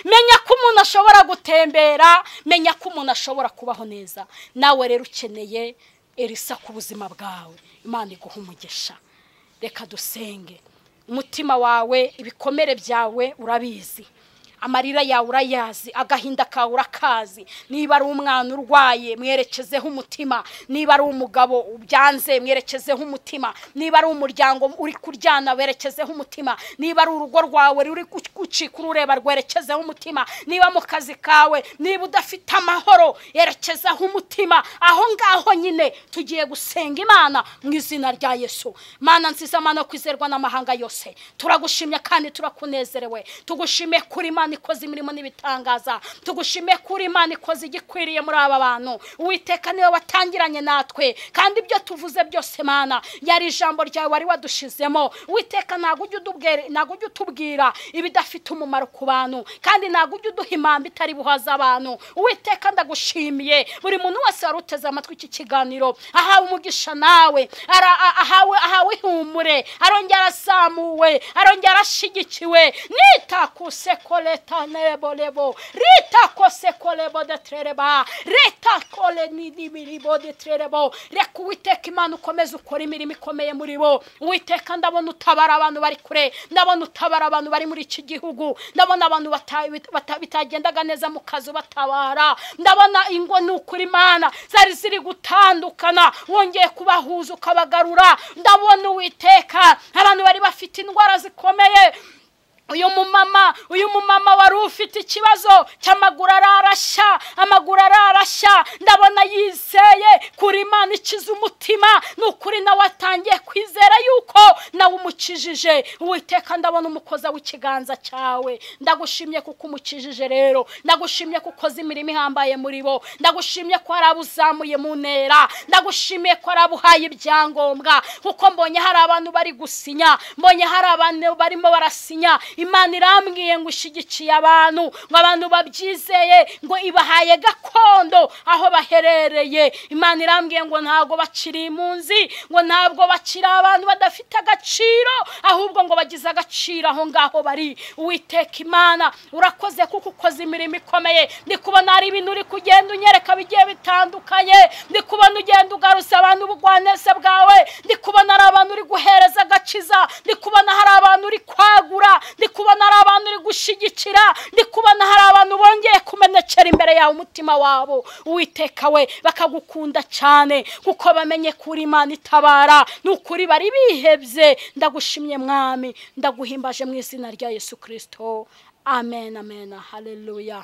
menya ko umuntu ashobora gutembera menya ko umuntu ashobora kubaho neza nawe rero ukeneye erisa ku buzima bwawe imana iguha umugisha reka dusenge umutima wawe ibikomere byawe urabizi amarira yawe urayazi agahinda kawe urakazi niba ari umwana urwaye mwerekezeho umutima niba ari umugabo ubyanze mwerekezeho umutima niba ari umuryango uri kuryana werekezeho umutima niba ari urugo rwawe ruri gucika urureba rwerekezeho umutima niba mu kazi kawe niba udafite amahoro yerekezaho umutima aho ngaho nyine tugiye gusenga imana mu izina rya yesu mana nziza mana kwizerwa n'amahanga yose turagushimye kandi turakunezerewe tugushime kuri mana imana ikoze imirimo n'ibitangaza tugushime kuri imana ikoze igikwiriye muri aba bantu uwiteka niwe watangiranye natwe kandi ibyo tuvuze byose mana yari ijambo ryawe wari wadushizemo uwiteka ntabwo ujya utubwira ibidafite umumaro ku bantu kandi ntabwo ujya uduha impamvu itari buhaza abantu uwiteka ndagushimiye buri muntu wese wari uteze amatwi iki kiganiro ahawe umugisha nawe ahawe ihumure arongera asamuwe arongera ashyigikiwe nitakusekore reta lebo rita kose kolebo de trereba reta kole nidibiribo de trerebo reka uwiteka imana ukomeza ukora imirimo ikomeye muri bo uwiteka ndabona utabara abantu bari kure ndabona utabara abantu bari muri iki gihugu ndabona abantu bitagendaga neza mu kazi batabara ndabona ingo ni ukuri imana zari ziri gutandukana wongeye kubahuza ukabagarura ndabona uwiteka abantu bari bafite indwara zikomeye uyu mumama uyu mumama wari ufite ikibazo cy'amaguru ararashya amaguru ararashya ndabona yizeye kuri imana ikiza umutima ni ukuri nawe atangiye kwizera yuko nawe umukijije uwiteka ndabona umukoza w'ikiganza cyawe ndagushimye kuko umukijije rero ndagushimye ko ukoze imirimo ihambaye muri bo ndagushimye ko hari abuzamuye mu ntera ndagushimiye ko hari abuhaye ibyangombwa kuko mbonye hari abantu bari gusinya mbonye hari abantu barimo barasinya imana irambwiye ngo ishyigikiye abantu ngo abantu babyizeye ngo ibahaye gakondo aho baherereye imana irambwiye ngo ntabwo bakiri impunzi ngo ntabwo bakiri abantu badafite agaciro ahubwo ngo bagize agaciro aho ngaho bari uwiteka imana urakoze kuko ukoze imirimo ikomeye ni kubona ari ibintu uri kugenda unyereka bigiye bitandukanye ni kubona ugenda ugarutse abantu ubugwanese bwawe ni kubona hari abantu uri guhereza agakiza ni kubona hari abantu uri kwagura ni ndi kubona hari abantu uri gushyigikira ndi kubona hari abantu bongeye kumenekera imbere yawe umutima wabo uwiteka we bakagukunda cyane kuko bamenye kuri Imana itabara ni ukuri bari bihebye ndagushimye mwami ndaguhimbaje mu izina rya yesu kirisito amen amen haleluya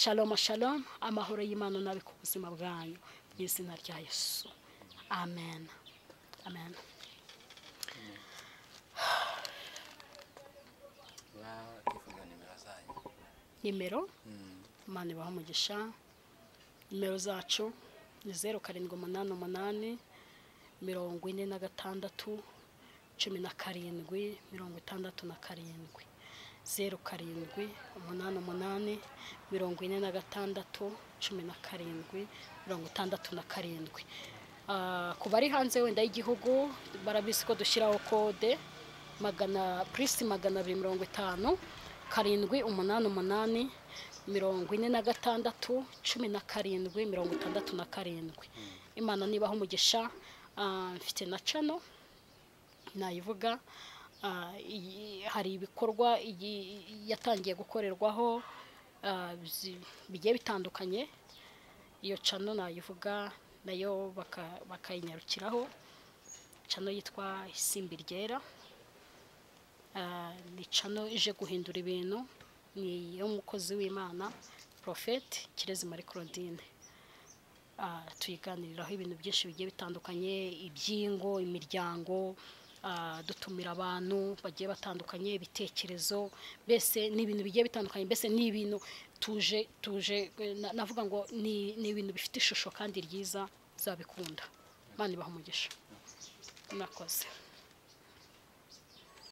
shalom shalom amahoro y'imana nabi ku buzima bwanyu mu izina rya yesu amen amen nimero mm. imana ibaha umugisha nimero zacu ni zeru karindwi umunani umunani mirongo ine na gatandatu cumi na karindwi mirongo itandatu na karindwi zeru karindwi umunani umunani mirongo ine na gatandatu cumi na karindwi mirongo itandatu na karindwi ah, ku bari hanze wenda y'igihugu barabizi ko dushyiraho kode magana purisi magana abiri mirongo itanu karindwi umunani umunani mirongo ine na gatandatu cumi na karindwi mirongo itandatu na karindwi imana nibaho umugisha ah, mfite na cano nayivuga ah, hari ibikorwa yatangiye gukorerwaho ah, bigiye bitandukanye iyo cano nayivuga nayo bakayinyarukiraho cano yitwa isimbi ryera nicano ije guhindura ibintu ni iy'umukozi w'imana porofeti kirezi marie claudine ah, tuyiganiriraho ibintu byinshi bigiye bitandukanye iby'ingo imiryango ah, dutumira abantu bagiye batandukanye ibitekerezo mbese ni ibintu bigiye bitandukanye mbese ni ibintu tuje tuje navuga ngo ni ibintu bifite ishusho kandi ryiza zabikunda imana ibaha umugisha murakoze